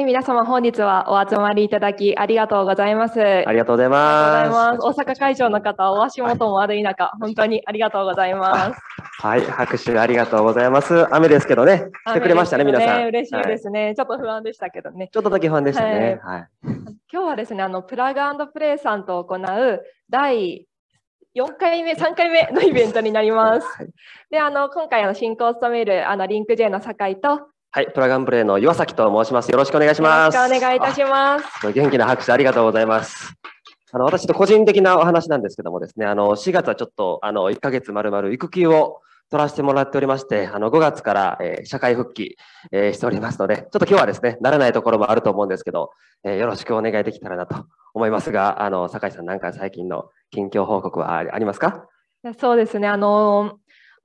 は皆様本日はお集まりいただきありがとうございます。ありがとうございます。ます大阪会場の方、お足元も悪い中、はい、本当にありがとうございます。はい、拍手ありがとうございます。雨ですけどね、来てくれましたね、ね皆さん。嬉しいですね、はい、ちょっと不安でしたけどね。ちょっとだけ不安でしたね。はい。はい、今日はですね、あのプラグプレイさんと行う第4回目、3回目のイベントになります。はい、で、あの今回あの進行を務めるあのリンク J の酒井とはい、プラガンプレイの岩崎と申します。よろしくお願いします。よろしくお願いいたします。元気な拍手ありがとうございます。あの、私と個人的なお話なんですけどもですね、あの、4月はちょっと、あの、1ヶ月まるまる育休を取らせてもらっておりまして、あの、5月から、えー、社会復帰、えー、しておりますので、ちょっと今日はですね、慣れないところもあると思うんですけど、えー、よろしくお願いできたらなと思いますが、あの、酒井さんなんか最近の近況報告はありますかそうですね、あの、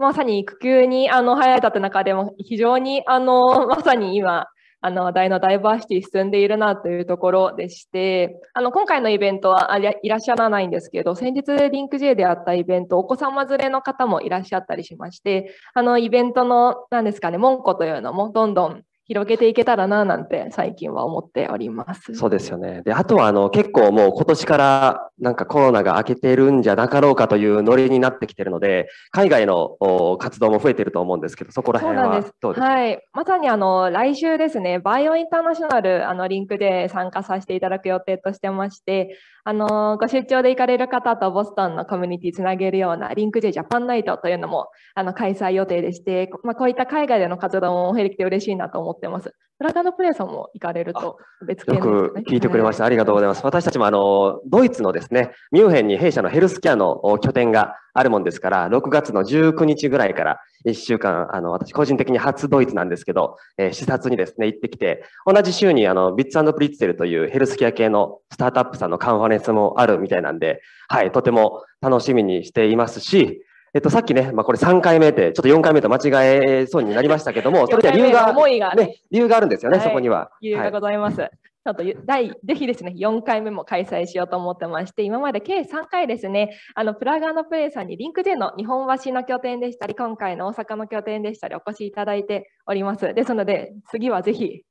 まさに育休にあの入られたって中でも非常にあのまさに今あの話題のダイバーシティ進んでいるなというところでして、あの今回のイベントはいらっしゃらないんですけど、先日リンク J であったイベント、お子様連れの方もいらっしゃったりしまして、あのイベントの何ですかね、門戸というのもどんどん広げていけたらななんて最近は思っております。そうですよね。で、あとはあの結構もう今年からなんかコロナが明けてるんじゃなかろうかというノリになってきてるので、海外の活動も増えてると思うんですけど、そこら辺はどうですか。はい、まさにあの来週ですね、バイオインターナショナルあのリンクで参加させていただく予定としてまして、あの、ご出張で行かれる方とボストンのコミュニティつなげるようなリンク J ジャパンナイトというのもあの開催予定でして、まあ、こういった海外での活動も増えてきて嬉しいなと思ってます。プのプレーさんも行かれると別件、ね、よく聞いてくれました。ありがとうございます。私たちもあの、ドイツのですね、ミュンヘンに弊社のヘルスケアの拠点があるもんですから、6月の19日ぐらいから1週間、あの、私個人的に初ドイツなんですけど、えー、視察にですね、行ってきて、同じ週にあの、ビッツプリッツェルというヘルスケア系のスタートアップさんのカンファレンスもあるみたいなんで、はい、とても楽しみにしていますし、えっと、さっきね、まあ、これ3回目で、ちょっと4回目と間違えそうになりましたけども、それでは理由が、思いがね、理由があるんですよね、そこには。理由がございます。ちょっと第ぜひですね、4回目も開催しようと思ってまして、今まで計3回ですね、あのプラガーのプレイさんにリンクンの日本橋の拠点でしたり、今回の大阪の拠点でしたり、お越しいただいております。ですので、次はぜひ、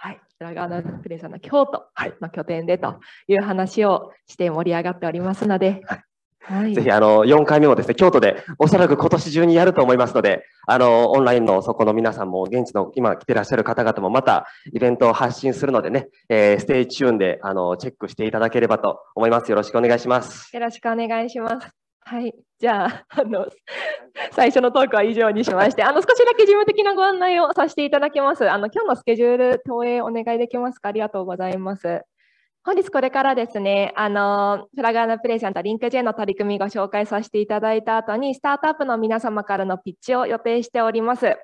はい、ガーのプレイさんの京都の拠点でという話をして盛り上がっておりますので、はい、はい、ぜひあの4回目もですね京都でおそらく今年中にやると思いますのであのオンラインのそこの皆さんも現地の今来てらっしゃる方々もまたイベントを発信するのでね、えー、ステイチューンであのチェックしていただければと思いますよろしくお願いしますよろしくお願いしますはい、じゃああの最初のトークは以上にしまして、あの少しだけ事務的なご案内をさせていただきます。あの今日のスケジュール投影お願いできますか？ありがとうございます。本日これからですね、あの、フラガーナプレイントとリンク J の取り組みご紹介させていただいた後に、スタートアップの皆様からのピッチを予定しております。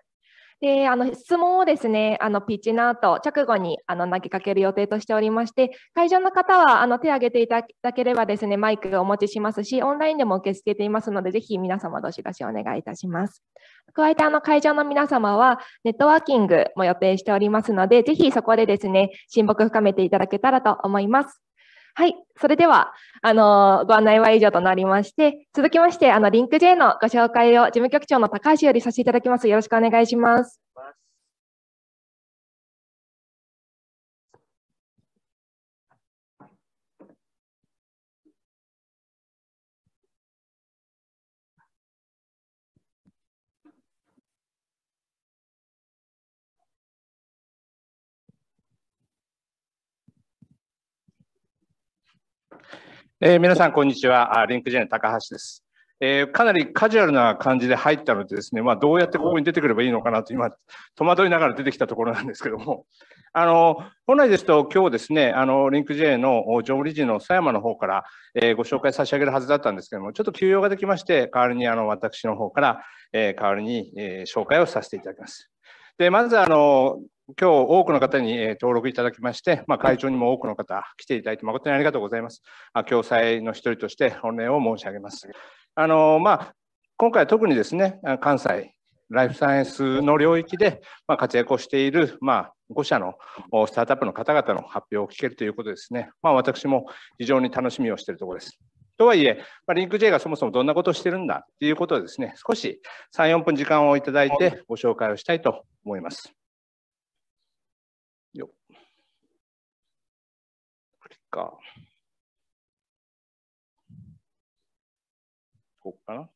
であの質問をですねあのピッチの後直後にあの投げかける予定としておりまして会場の方はあの手を挙げていただければですねマイクをお持ちしますしオンラインでも受け付けていますのでぜひ皆様どしどしお願いいたします加えてあの会場の皆様はネットワーキングも予定しておりますのでぜひそこでですね親睦深めていただけたらと思いますはい、それではあのご案内は以上となりまして、続きましてあのリンク J のご紹介を事務局長の高橋よりさせていただきます。よろしくお願いします。えー、皆さん、こんにちは。リンク J の高橋です。えー、かなりカジュアルな感じで入ったのでですね、まあ、どうやってここに出てくればいいのかなと今、戸惑いながら出てきたところなんですけども、あの、本来ですと今日ですね、あの、リンク J の常務理事の佐山の方から、えー、ご紹介差し上げるはずだったんですけども、ちょっと休養ができまして、代わりにあの私の方から、えー、代わりに、え紹介をさせていただきます。で、まずあの、今日多くの方に登録いただきまして、まあ、会長にも多くの方来ていただいて誠にありがとうございます。共催の一人として本礼を申し上げます。あのまあ、今回特にですね、関西ライフサイエンスの領域で、ま活躍をしている、まあ、5社のスタートアップの方々の発表を聞けるということですね、まあ、私も非常に楽しみをしているところです。とはいえ、まあ、リンク J がそもそもどんなことをしてるんだということをですね、少し3、4分時間をいただいてご紹介をしたいと思います。か。ここか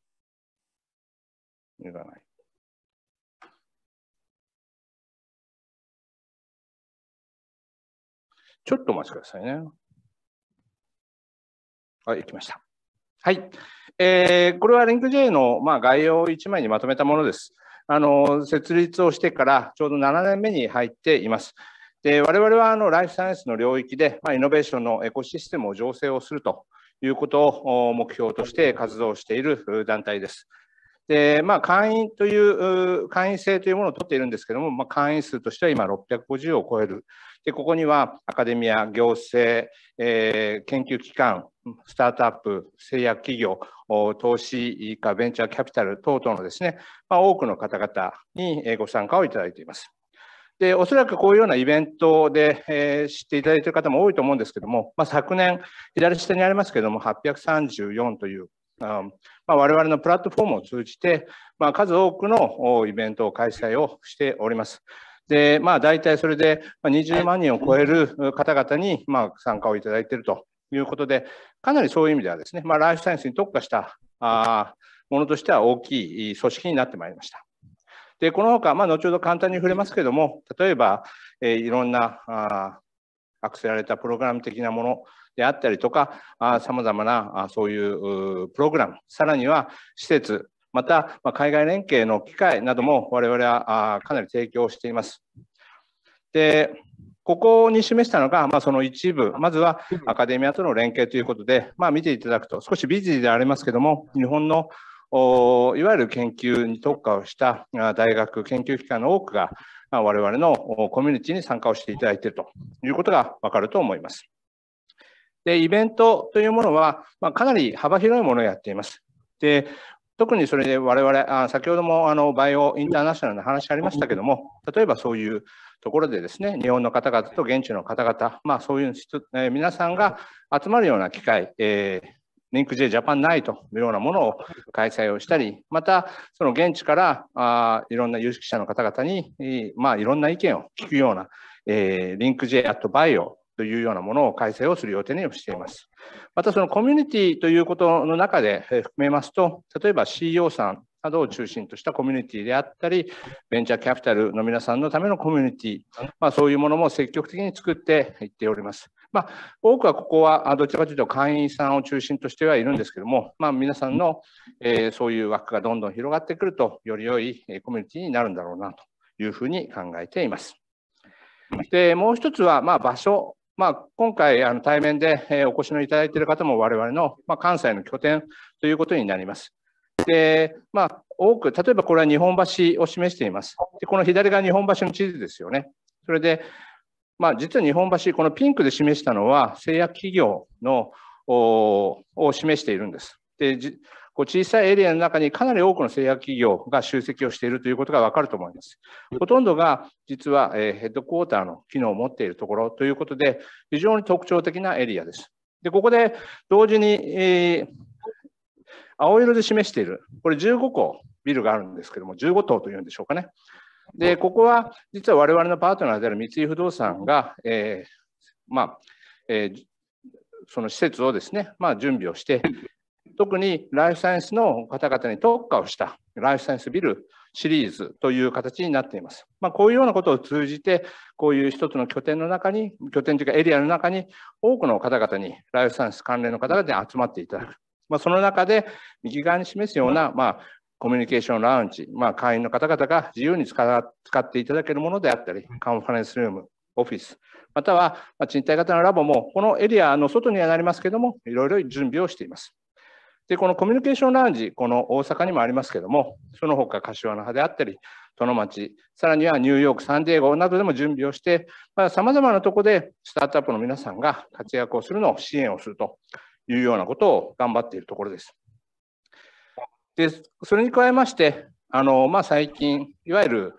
ながない。ちょっとお待ちくださいね。はい、きました。はい。えー、これは LinkJ の、まあ、概要を1枚にまとめたものです。あの、設立をしてからちょうど7年目に入っています。で我々はあのライフサイエンスの領域で、まあ、イノベーションのエコシステムを醸成をするということを目標として活動している団体です。でまあ、会員という会員制というものを取っているんですけども、まあ、会員数としては今650を超えるでここにはアカデミア行政、えー、研究機関スタートアップ製薬企業投資家ベンチャーキャピタル等々のですね、まあ、多くの方々にご参加をいただいています。で、おそらくこういうようなイベントで、えー、知っていただいている方も多いと思うんですけども、まあ、昨年、左下にありますけども、834という、あまあ、我々のプラットフォームを通じて、まあ、数多くのイベントを開催をしております。で、まあ、大体それで20万人を超える方々に、ま参加をいただいているということで、かなりそういう意味ではですね、まライフサイエンスに特化したあものとしては大きい組織になってまいりました。で、このか、まあ、後ほど簡単に触れますけれども、例えば、えー、いろんなあアクセラレータープログラム的なものであったりとか、さまざまなあそういうプログラム、さらには施設、また、まあ、海外連携の機会なども我々はあかなり提供しています。で、ここに示したのが、まあ、その一部、まずはアカデミアとの連携ということで、まあ、見ていただくと、少しビジーでありますけれども、日本のいわゆる研究に特化をした大学、研究機関の多くが、我々のコミュニティに参加をしていただいているということがわかると思います。で、イベントというものは、まあ、かなり幅広いものをやっています。で、特にそれで我々、あ先ほどもあのバイオインターナショナルの話ありましたけども、例えばそういうところでですね、日本の方々と現地の方々、まあそういう、えー、皆さんが集まるような機会、えー、リンク J ジャパンナイトのようなものを開催をしたり、また、その現地からあいろんな有識者の方々に、まあ、いろんな意見を聞くような、えー、リンク J アットバイオというようなものを開催をする予定にしています。またそのコミュニティということの中で含めますと、例えば CEO さんなどを中心としたコミュニティであったり、ベンチャーキャピタルの皆さんのためのコミュニティ、まあ、そういうものも積極的に作っていっております。まあ、多くはここはどちらかというと会員さんを中心としてはいるんですけども、まあ、皆さんの、えー、そういう枠がどんどん広がってくるとより良いコミュニティになるんだろうなというふうに考えています。でもう一つは、まあ、場所、まあ、今回あの対面でお越しのいただいている方も我々の、まあ、関西の拠点ということになります。でまあ、多く例えばこれは日本橋を示していますで。この左が日本橋の地図ですよね。それで、まあ、実は日本橋、このピンクで示したのは製薬企業のを示しているんです。でこう小さいエリアの中にかなり多くの製薬企業が集積をしているということがわかると思います。ほとんどが実はヘッドクォーターの機能を持っているところということで、非常に特徴的なエリアです。でここで同時に、え青色で示している、これ15個ビルがあるんですけども、15棟というんでしょうかね。で、ここは実は我々のパートナーである三井不動産が、えー、まあ、えー、その施設をですね、まあ、準備をして、特にライフサイエンスの方々に特化をしたライフサイエンスビルシリーズという形になっています。まあ、こういうようなことを通じて、こういう一つの拠点の中に、拠点というかエリアの中に、多くの方々にライフサイエンス関連の方々に集まっていただく。まあ、その中で右側に示すような、まあ、コミュニケーションラウンジ、まあ、会員の方々が自由に使っていただけるものであったり、カンファレンスルーム、オフィス、または賃貸型のラボも、このエリアの外にはなりますけども、いろいろ準備をしています。で、このコミュニケーションラウンジ、この大阪にもありますけども、その他柏の葉であったり、殿町、さらにはニューヨーク、サンディエゴなどでも準備をして、さまざ、あ、まなとこでスタートアップの皆さんが活躍をするのを支援をするというようなことを頑張っているところです。でそれに加えましてあの、まあ、最近いわゆる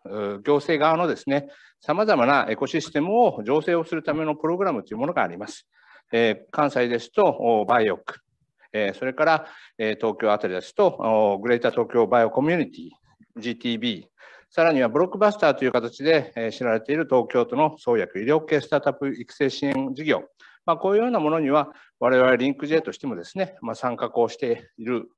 行政側のですねさまざまなエコシステムを醸成をするためのプログラムというものがあります。えー、関西ですとバイオック、えー、それから、えー、東京あたりですとグレーター東京バイオコミュニティ GTB さらにはブロックバスターという形で、えー、知られている東京都の創薬医療系スタートアップ育成支援事業、まあ、こういうようなものには我々リンク J としてもですね、まあ、参画をしている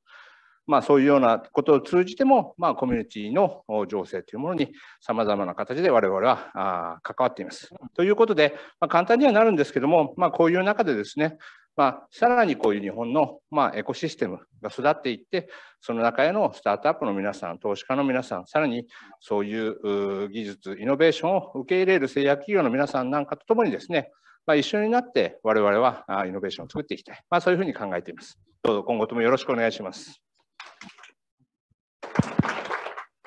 まあ、そういうようなことを通じても、まあ、コミュニティの情勢というものにさまざまな形で我々は関わっています。ということで、まあ、簡単にはなるんですけども、まあ、こういう中でですね、まあ、さらにこういう日本の、まあ、エコシステムが育っていってその中へのスタートアップの皆さん投資家の皆さんさらにそういう技術イノベーションを受け入れる製薬企業の皆さんなんかとともにですね、まあ、一緒になって我々はイノベーションを作っていきたい、まあ、そういうふうに考えています。どうぞ今後ともよろしくお願いします。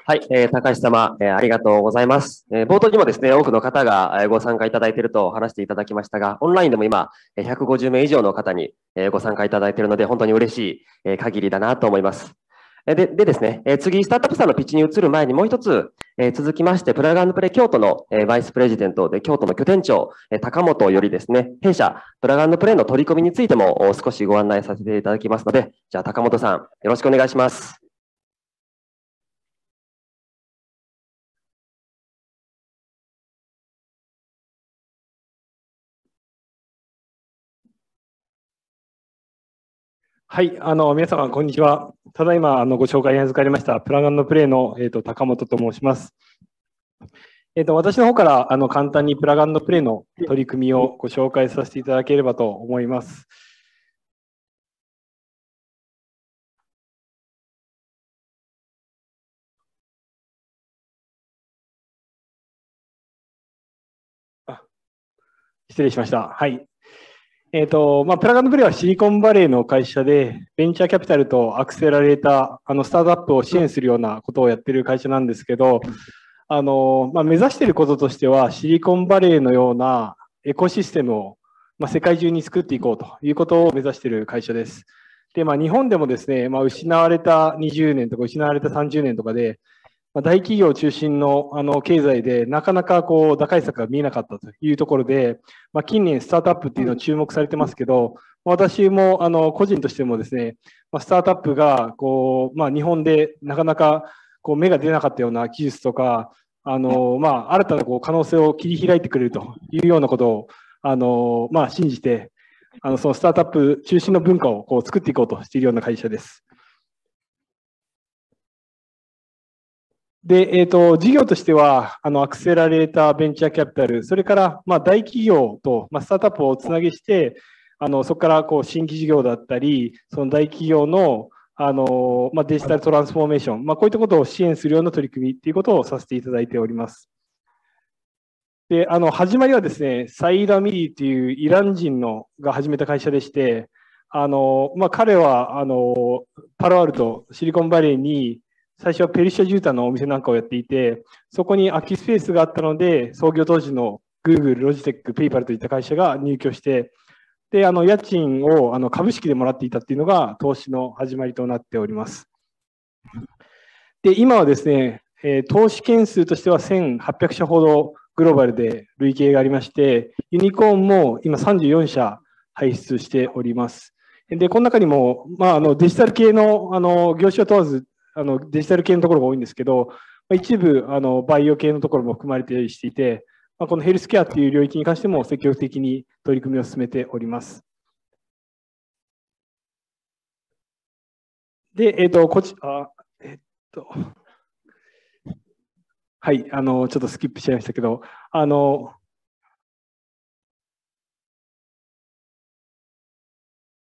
はい、えー、高橋様、えー、ありがとうございます、えー、冒頭にもですね、多くの方が、えー、ご参加いただいていると話していただきましたが、オンラインでも今、え150名以上の方に、えー、ご参加いただいているので、本当に嬉しい、えー、限りだなと思います。ででですね、えー、次、スタートアップさんのピッチに移る前にもう一つ、えー、続きまして、プラグプレイ京都の、えー、バイスプレジデントで、京都の拠点長、えー、高本よりですね、弊社、プラグプレイの取り組みについても少しご案内させていただきますので、じゃあ高本さん、よろしくお願いします。はい、あの皆様こんにちは。ただいまあのご紹介に預かりましたプランプレイのえっ、ー、と高本と申します。えっ、ー、と私の方からあの簡単にプランプレイの取り組みをご紹介させていただければと思います。失礼しました。はい。えー、と、まあ、プラグプレイはシリコンバレーの会社で、ベンチャーキャピタルとアクセラレーター、あの、スタートアップを支援するようなことをやってる会社なんですけど、あの、まあ、目指していることとしては、シリコンバレーのようなエコシステムを、まあ、世界中に作っていこうということを目指している会社です。で、まあ、日本でもですね、まあ、失われた20年とか失われた30年とかで、大企業中心のあの経済で、なかなかこう打開策が見えなかったというところで、まあ、近年、スタートアップっていうのを注目されてますけど、私もあの個人としてもですね、まあ、スタートアップがこう、まあ、日本でなかなかこう芽が出なかったような技術とか、あのまあ、新たなこう可能性を切り開いてくれるというようなことをあの、まあ、信じて、あのそのスタートアップ中心の文化をこう作っていこうとしているような会社です。で、えっ、ー、と、事業としては、あの、アクセラレーター、ベンチャーキャピタル、それから、まあ、大企業と、まあ、スタートアップをつなげして、あの、そこから、こう、新規事業だったり、その大企業の、あの、まあ、デジタルトランスフォーメーション、まあ、こういったことを支援するような取り組みっていうことをさせていただいております。で、あの、始まりはですね、サイーダ・ミリーというイラン人のが始めた会社でして、あの、まあ、彼は、あの、パロアルト、シリコンバレーに、最初はペルシャ絨毯のお店なんかをやっていて、そこに空きスペースがあったので、創業当時の Google、ロジテック、PayPal といった会社が入居して、であの家賃をあの株式でもらっていたっていうのが投資の始まりとなっております。で今はですね、え投資件数としては1800社ほどグローバルで累計がありまして、ユニコーンも今34社輩出しております。で、この中にも、まあ、あのデジタル系のあの業種を問わずあのデジタル系のところが多いんですけど、まあ、一部あのバイオ系のところも含まれてしていて、まあ、このヘルスケアという領域に関しても積極的に取り組みを進めております。で、えっ、ー、と、こち、あ、えっ、ー、と、はい、あの、ちょっとスキップしちゃいましたけど、あの、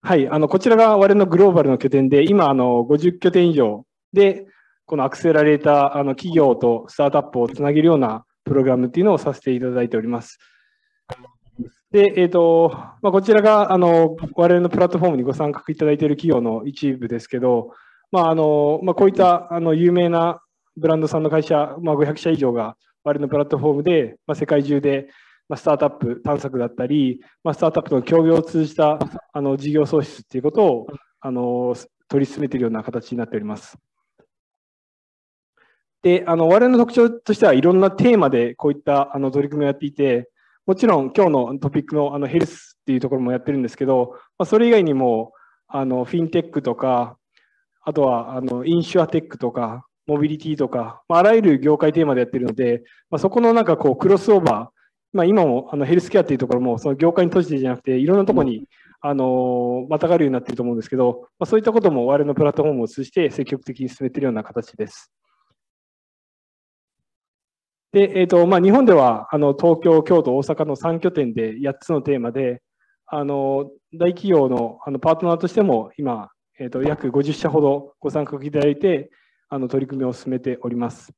はい、あのこちらが我々のグローバルの拠点で、今あの、50拠点以上で、このアクセラレーター、あの企業とスタートアップをつなげるようなプログラムっていうのをさせていただいております。で、えっ、ー、と、まあ、こちらが、あの、我々のプラットフォームにご参画いただいている企業の一部ですけど、まあ、あの、まあ、こういった、あの、有名なブランドさんの会社、まあ、500社以上が、我々のプラットフォームで、まあ、世界中で、まあ、スタートアップ探索だったり、まあ、スタートアップの協業を通じた、あの、事業創出っていうことを、あの、取り進めているような形になっております。で、あの、我々の特徴としてはいろんなテーマでこういったあの取り組みをやっていて、もちろん今日のトピックのあのヘルスっていうところもやってるんですけど、まあ、それ以外にもあのフィンテックとか、あとはあのインシュアテックとか、モビリティとか、まあ、あらゆる業界テーマでやってるので、まあ、そこのなんかこうクロスオーバー、まあ、今もあのヘルスケアっていうところもその業界に閉じてじゃなくていろんなところにあのまたがるようになってると思うんですけど、まあ、そういったことも我々のプラットフォームを通じて積極的に進めているような形です。で、えーとまあ、日本ではあの東京、京都、大阪の3拠点で8つのテーマで、あの大企業のあのパートナーとしても今、えーと、約50社ほどご参画いただいて、あの取り組みを進めております。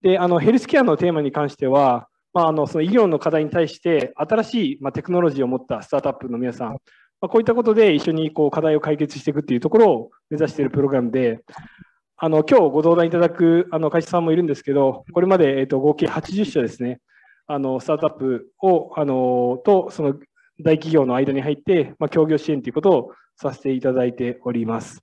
であのヘルスケアのテーマに関しては、まあ、あのその医療の課題に対して新しい、まあ、テクノロジーを持ったスタートアップの皆さん、まあ、こういったことで一緒にこう課題を解決していくっていうところを目指しているプログラムであの今日ご登壇いただくあの会社さんもいるんですけど、これまで、えー、と合計80社ですね、あのスタートアップをあのとその大企業の間に入って、まあ、協業支援ということをさせていただいております。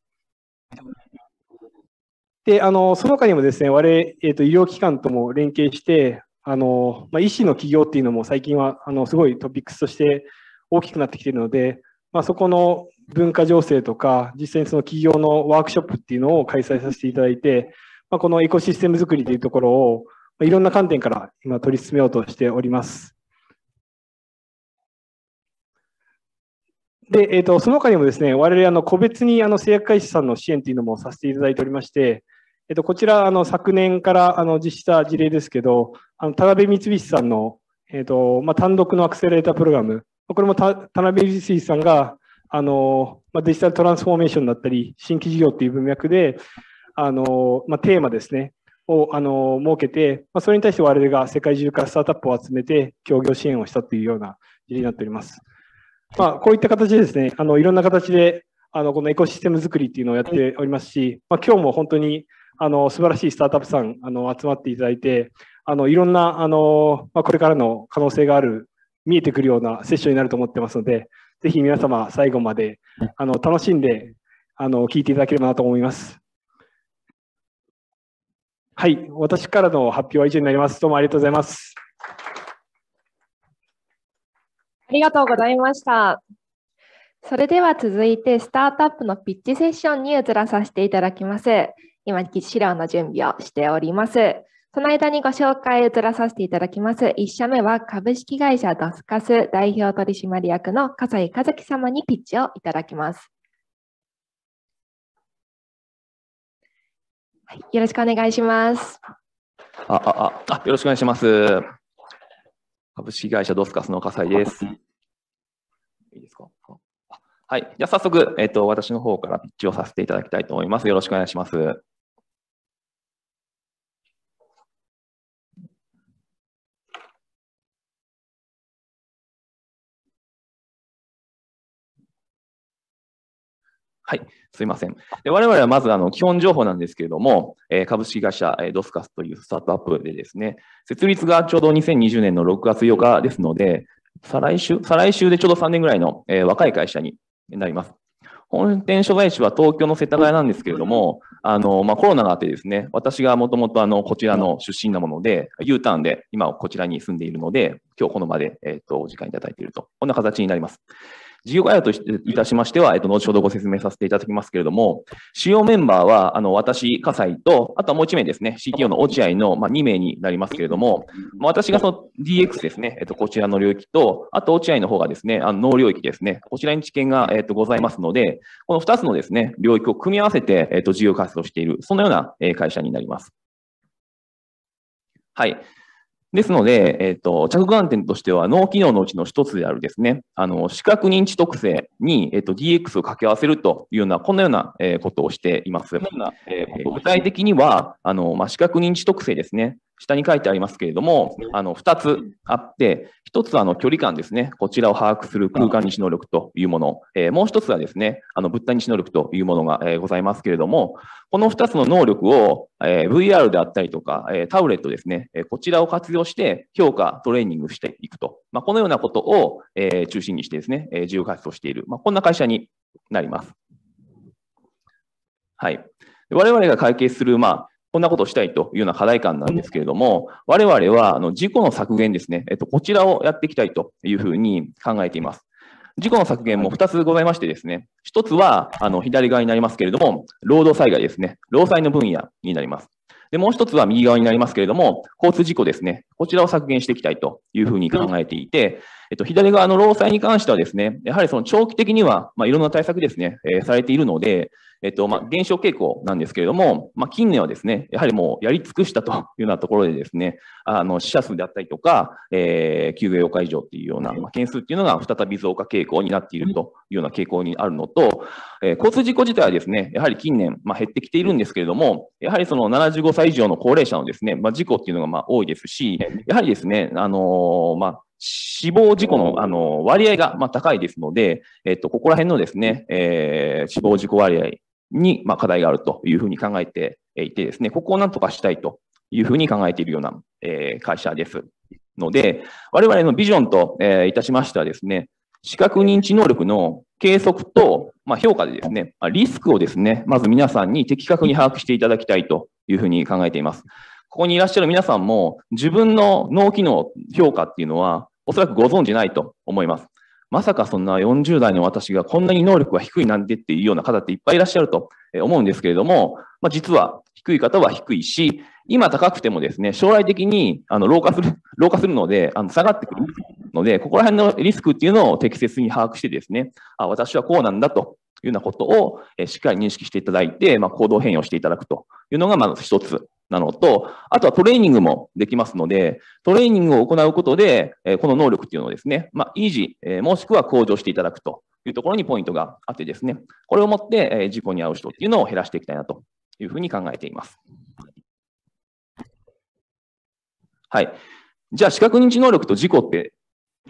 で、あのその他にもですね、我々、えーと、医療機関とも連携して、あのまあ、医師の企業っていうのも最近はあのすごいトピックスとして大きくなってきているので、まあ、そこの文化情勢とか、実際にその企業のワークショップっていうのを開催させていただいて、まあ、このエコシステム作りというところを、まあ、いろんな観点から今取り進めようとしております。で、えーと、その他にもですね、我々あの個別にあの製薬会社さんの支援というのもさせていただいておりまして、えーと、とこちらあの昨年からあの実施した事例ですけど、あの田辺三菱さんの、えーとまあ、単独のアクセレータープログラム、これも田辺三菱さんがあの、まあ、デジタルトランスフォーメーションだったり、新規事業っていう文脈で、あの、まあ、テーマですね、を、あの、設けて、まあ、それに対して我々が世界中からスタートアップを集めて、協業支援をしたというような事例になっております。まあ、こういった形でですね、あの、いろんな形で、あの、このエコシステム作りっていうのをやっておりますし、まあ、今日も本当に、あの、素晴らしいスタートアップさん、あの、集まっていただいて、あの、いろんな、あの、まあ、これからの可能性がある、見えてくるようなセッションになると思ってますので、ぜひ皆様、最後まであの楽しんであの聞いていただければなと思います。はい、私からの発表は以上になります。どうもありがとうございます。ありがとうございました。それでは続いて、スタートアップのピッチセッションに移らさせていただきます。今、資料の準備をしております。その間にご紹介を移らさせていただきます。1社目は株式会社ドスカス代表取締役の笠井和樹様にピッチをいただきます。はい、よろしくお願いします。あ、あ、あ、よろしくお願いします。株式会社ドスカスの笠井です。いいですかはい。じゃあ早速、えっ、ー、と、私の方からピッチをさせていただきたいと思います。よろしくお願いします。はい、すいません。で我々はまずあの基本情報なんですけれども、えー、株式会社、えー、ドスカスというスタートアップでですね、設立がちょうど2020年の6月8日ですので、再来週、再来週でちょうど3年ぐらいの、えー、若い会社になります。本店所在地は東京の世田谷なんですけれども、あのまあ、コロナがあってですね、私がもともとこちらの出身なもので、U ターンで今こちらに住んでいるので、今日この場で、えーと、お時間いただいていると、こんな形になります。事業概要といたしましては、えっと、後ほどご説明させていただきますけれども、主要メンバーは、あの、私、葛西と、あとはもう1名ですね、CTO の落合の、まあ、2名になりますけれども、まあ、私がその DX ですね、えっと、こちらの領域と、あと落合の方がですね、あの、農領域ですね、こちらに知見が、えっと、ございますので、この2つのですね、領域を組み合わせて、えっと、事業活動している、そのような会社になります。はい。ですので、えっ、ー、と、着眼点としては脳機能のうちの一つであるですね、あの、視覚認知特性に、えっ、ー、と、DX を掛け合わせるというような、こんなような、えー、ことをしています。具体的には、あの、まあ、視覚認知特性ですね。下に書いてありますけれども、あの2つあって、1つはあの距離感ですね、こちらを把握する空間認知能力というもの、えー、もう1つはですね、あの物体認知能力というものが、えー、ございますけれども、この2つの能力を、えー、VR であったりとか、えタブレットですね、えこちらを活用して評価、トレーニングしていくと、まあ、このようなことを、え中心にしてですね、え自由活動している、まあ、こんな会社になります。はい。我々が会計する、まあこんなことをしたいというような課題感なんですけれども、我々はあの事故の削減ですね、えっと、こちらをやっていきたいというふうに考えています。事故の削減も2つございましてですね、1つはあの左側になりますけれども、労働災害ですね、労災の分野になります。で、もう1つは右側になりますけれども、交通事故ですね、こちらを削減していきたいというふうに考えていて、えっと、左側の労災に関してはですね、やはりその長期的には、まあ、いろんな対策ですね、えー、されているので、えっと、まあ、減少傾向なんですけれども、まあ、近年はですね、やはりもうやり尽くしたというようなところでですね、あの、死者数であったりとか、えー、休業要解除っていうような、まあ、件数っていうのが再び増加傾向になっているというような傾向にあるのと、えー、交通事故自体はですね、やはり近年、まあ、減ってきているんですけれども、やはりその75歳以上の高齢者のですね、まあ、事故っていうのがまあ多いですし、やはりですね、あのー、まあ、死亡事故のあの割合がまあ高いですので、えっと、ここら辺のですね、えー、死亡事故割合に、まあ、課題があるというふうに考えていてですね、ここをなんとかしたいというふうに考えているような、え会社です。ので、我々のビジョンと、えいたしましてはですね、視覚認知能力の計測と、まあ、評価でですね、まあ、リスクをですね、まず皆さんに的確に把握していただきたいというふうに考えています。ここにいらっしゃる皆さんも自分の脳機能評価っていうのはおそらくご存じないと思います。まさかそんな40代の私がこんなに能力が低いなんてっていうような方っていっぱいいらっしゃると思うんですけれども、まあ、実は低い方は低いし、今高くてもですね、将来的にあの老化する、老化するので、あの下がってくるので、ここら辺のリスクっていうのを適切に把握してですね、あ、私はこうなんだというようなことをしっかり認識していただいて、まあ、行動変容していただくというのがまず一つ。なのと、あとはトレーニングもできますので、トレーニングを行うことで、この能力っていうのをですね、まあ、維持、もしくは向上していただくというところにポイントがあってですね、これをもって、事故に遭う人っていうのを減らしていきたいなというふうに考えています。はい。じゃあ、視覚認知能力と事故って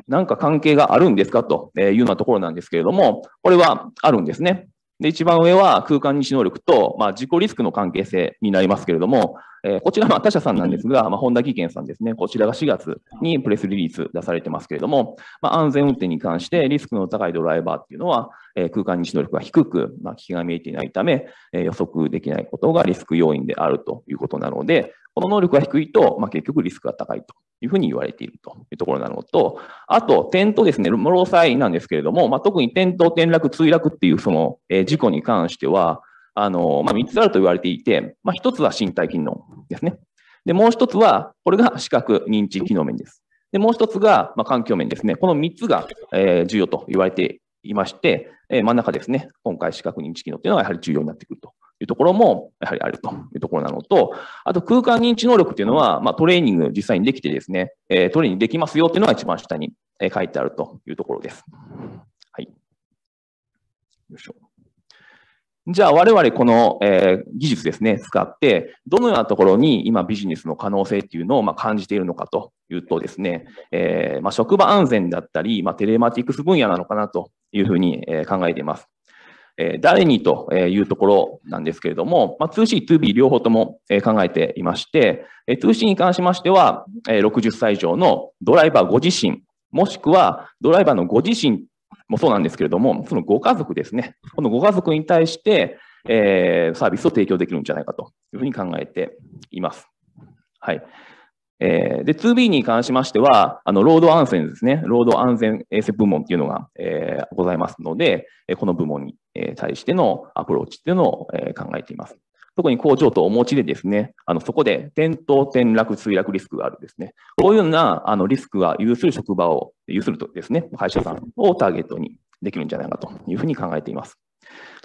何か関係があるんですかというようなところなんですけれども、これはあるんですね。で、一番上は空間認知能力と、まあ、自己リスクの関係性になりますけれども、えー、こちら、は他社さんなんですが、まあ、本田技研さんですね、こちらが4月にプレスリリース出されてますけれども、まあ、安全運転に関してリスクの高いドライバーっていうのは、えー、空間認知能力が低く、まあ、危険が見えていないため、えー、予測できないことがリスク要因であるということなので、この能力が低いと、まあ、結局リスクが高いというふうに言われているというところなのと、あと、転倒ですね、労災なんですけれども、まあ、特に転倒、転落、墜落っていうその、えー、事故に関しては、あの、まあ、3つあると言われていて、まあ、1つは身体機能ですね。で、もう1つは、これが視覚、認知、機能面です。で、もう1つが、まあ、環境面ですね。この3つが、えー、重要と言われていまして、えー、真ん中ですね、今回視覚認知機能というのがやはり重要になってくるというところもやはりあるというところなのと、あと空間認知能力というのは、まあ、トレーニング実際にできてですね、えトレーニングできますよっていうのが一番下に書いてあるというところです。はい。よいしょ。じゃあ我々この、え技術ですね、使って、どのようなところに今ビジネスの可能性っていうのをま感じているのかというとですね、えま職場安全だったり、まテレマティクス分野なのかなというふうに考えています。え誰にというところなんですけれども、まあ、2C、2B 両方とも考えていまして、2C に関しましては、60歳以上のドライバーご自身、もしくはドライバーのご自身もそうなんですけれども、そのご家族ですね、このご家族に対して、えー、サービスを提供できるんじゃないかというふうに考えています。はい。えー、で、2B に関しましては、あの、労働安全ですね。労働安全衛生部門っていうのが、えー、ございますので、この部門に対してのアプローチっていうのを、え考えています。特に工場とお持ちでですね、あの、そこで転倒、転落、墜落リスクがあるですね。こういうような、あの、リスクが有する職場を、有するとですね、会社さんをターゲットにできるんじゃないかというふうに考えています。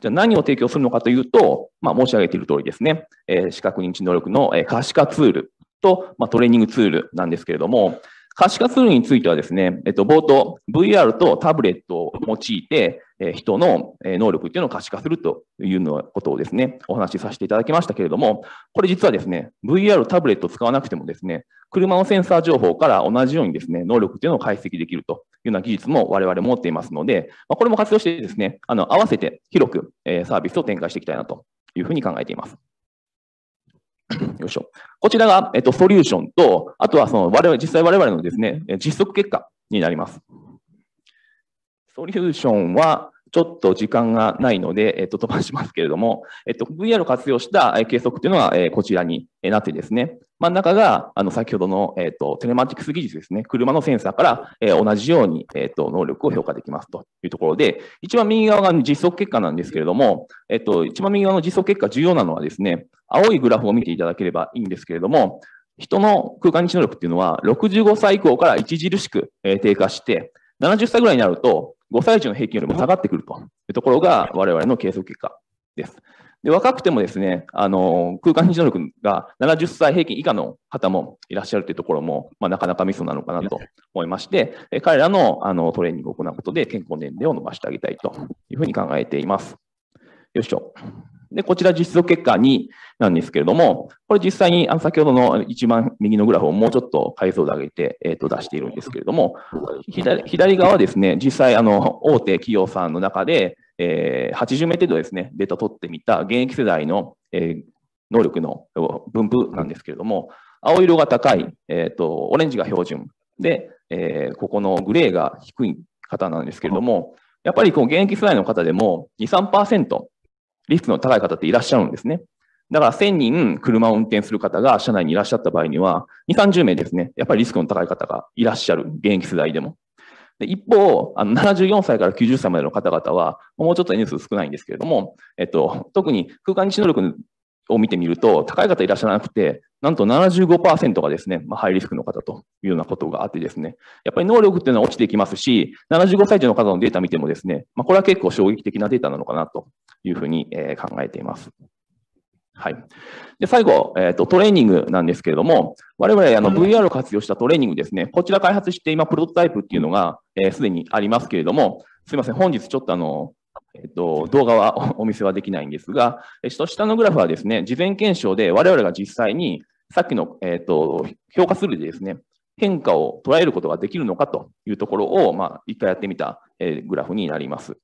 じゃあ何を提供するのかというと、まあ、申し上げている通りですね、えー、視覚認知能力の可視化ツールと、まあ、トレーニングツールなんですけれども、可視化ツールについてはですね、えっと、冒頭、VR とタブレットを用いて、え人の能力っていうのを可視化するというのことをですね、お話しさせていただきましたけれども、これ実はですね、VR、タブレットを使わなくてもですね、車のセンサー情報から同じようにですね、能力というのを解析できるというような技術も我々持っていますので、まこれも活用してですね、あの合わせて広くサービスを展開していきたいなというふうに考えています。よいしょ。こちらが、えっと、ソリューションと、あとはその我々、実際我々のですね、実測結果になります。ソリューションは、ちょっと時間がないので、えっと、飛ばしますけれども、えっと、VR を活用した計測というのは、えこちらになってですね、真ん中が、あの、先ほどの、えっと、テレマティクス技術ですね、車のセンサーから、え同じように、えっと、能力を評価できますというところで、一番右側が実測結果なんですけれども、えっと、一番右側の実測結果重要なのはですね、青いグラフを見ていただければいいんですけれども、人の空間認知能力っていうのは65歳以降から著しく低下して、70歳ぐらいになると5歳児の平均よりも下がってくるというところが我々の計測結果です。で若くてもですね、あの空間認知能力が70歳平均以下の方もいらっしゃるというところも、まあ、なかなかミソなのかなと思いまして、彼らのあのトレーニングを行うことで健康年齢を伸ばしてあげたいというふうに考えています。よいしょ。で、こちら実測結果2なんですけれども、これ実際に、あの、先ほどの一番右のグラフをもうちょっと解像度上げて、えっ、ー、と、出しているんですけれども、左、左側ですね、実際、あの、大手企業さんの中で、えー、80名程度ですね、データ取ってみた現役世代の、えー、能力の分布なんですけれども、青色が高い、えっ、ー、と、オレンジが標準で、えー、ここのグレーが低い方なんですけれども、やっぱりこう現役世代の方でも2、3%リスクの高い方っていらっしゃるんですね。だから1000人車を運転する方が社内にいらっしゃった場合には、2、30名ですね、やっぱりリスクの高い方がいらっしゃる、現役世代でも。で一方、あの74歳から90歳までの方々は、もうちょっと人数少ないんですけれども、えっと、特に空間認知能力を見てみると、高い方いらっしゃらなくて、なんと75%がですね、まあ、ハイリスクの方というようなことがあってですね、やっぱり能力っていうのは落ちていきますし、75歳以上の方のデータ見てもですね、まあ、これは結構衝撃的なデータなのかなというふうに考えています。はい。で、最後、えっ、ー、と、トレーニングなんですけれども、我々、あの、VR を活用したトレーニングですね、こちら開発して、今、プロトタイプっていうのが、す、えー、で、にありますけれども、すいません、本日ちょっとあの、えっと、動画はお見せはできないんですが、下のグラフはですね、事前検証で我々が実際にさっきの、えっと、評価するでですね、変化を捉えることができるのかというところを、まあ、一回やってみた、えグラフになります。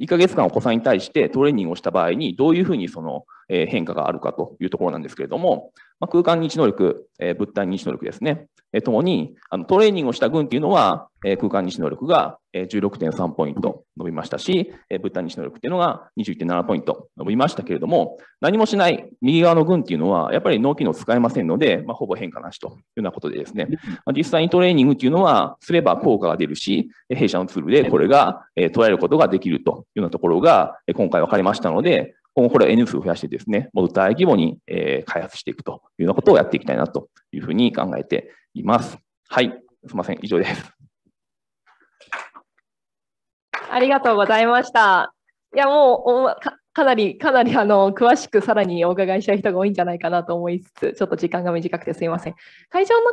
1ヶ月間お子さんに対してトレーニングをした場合に、どういうふうにその変化があるかというところなんですけれども、まあ、空間認知能力、え物体認知能力ですね、えともに、あのトレーニングをした群っていうのは、え空間認知能力が16.3ポイント伸びましたし、え物体認知能力っていうのが21.7ポイント伸びましたけれども、何もしない右側の群っていうのは、やっぱり脳機能使えませんので、まあ、ほぼ変化なしというようなことでですね、ま実際にトレーニングっていうのは、すれば効果が出るし、弊社のツールでこれが捉えることができるというようなところが、今回分かりましたので、今後これを N 数を増やしてですね、もっと大規模に開発していくというようなことをやっていきたいなというふうに考えています。はい、すみません、以上です。ありがとうございました。いや、もうかなり、かなりあの詳しくさらにお伺いしたい人が多いんじゃないかなと思いつつ、ちょっと時間が短くてすいません。会場の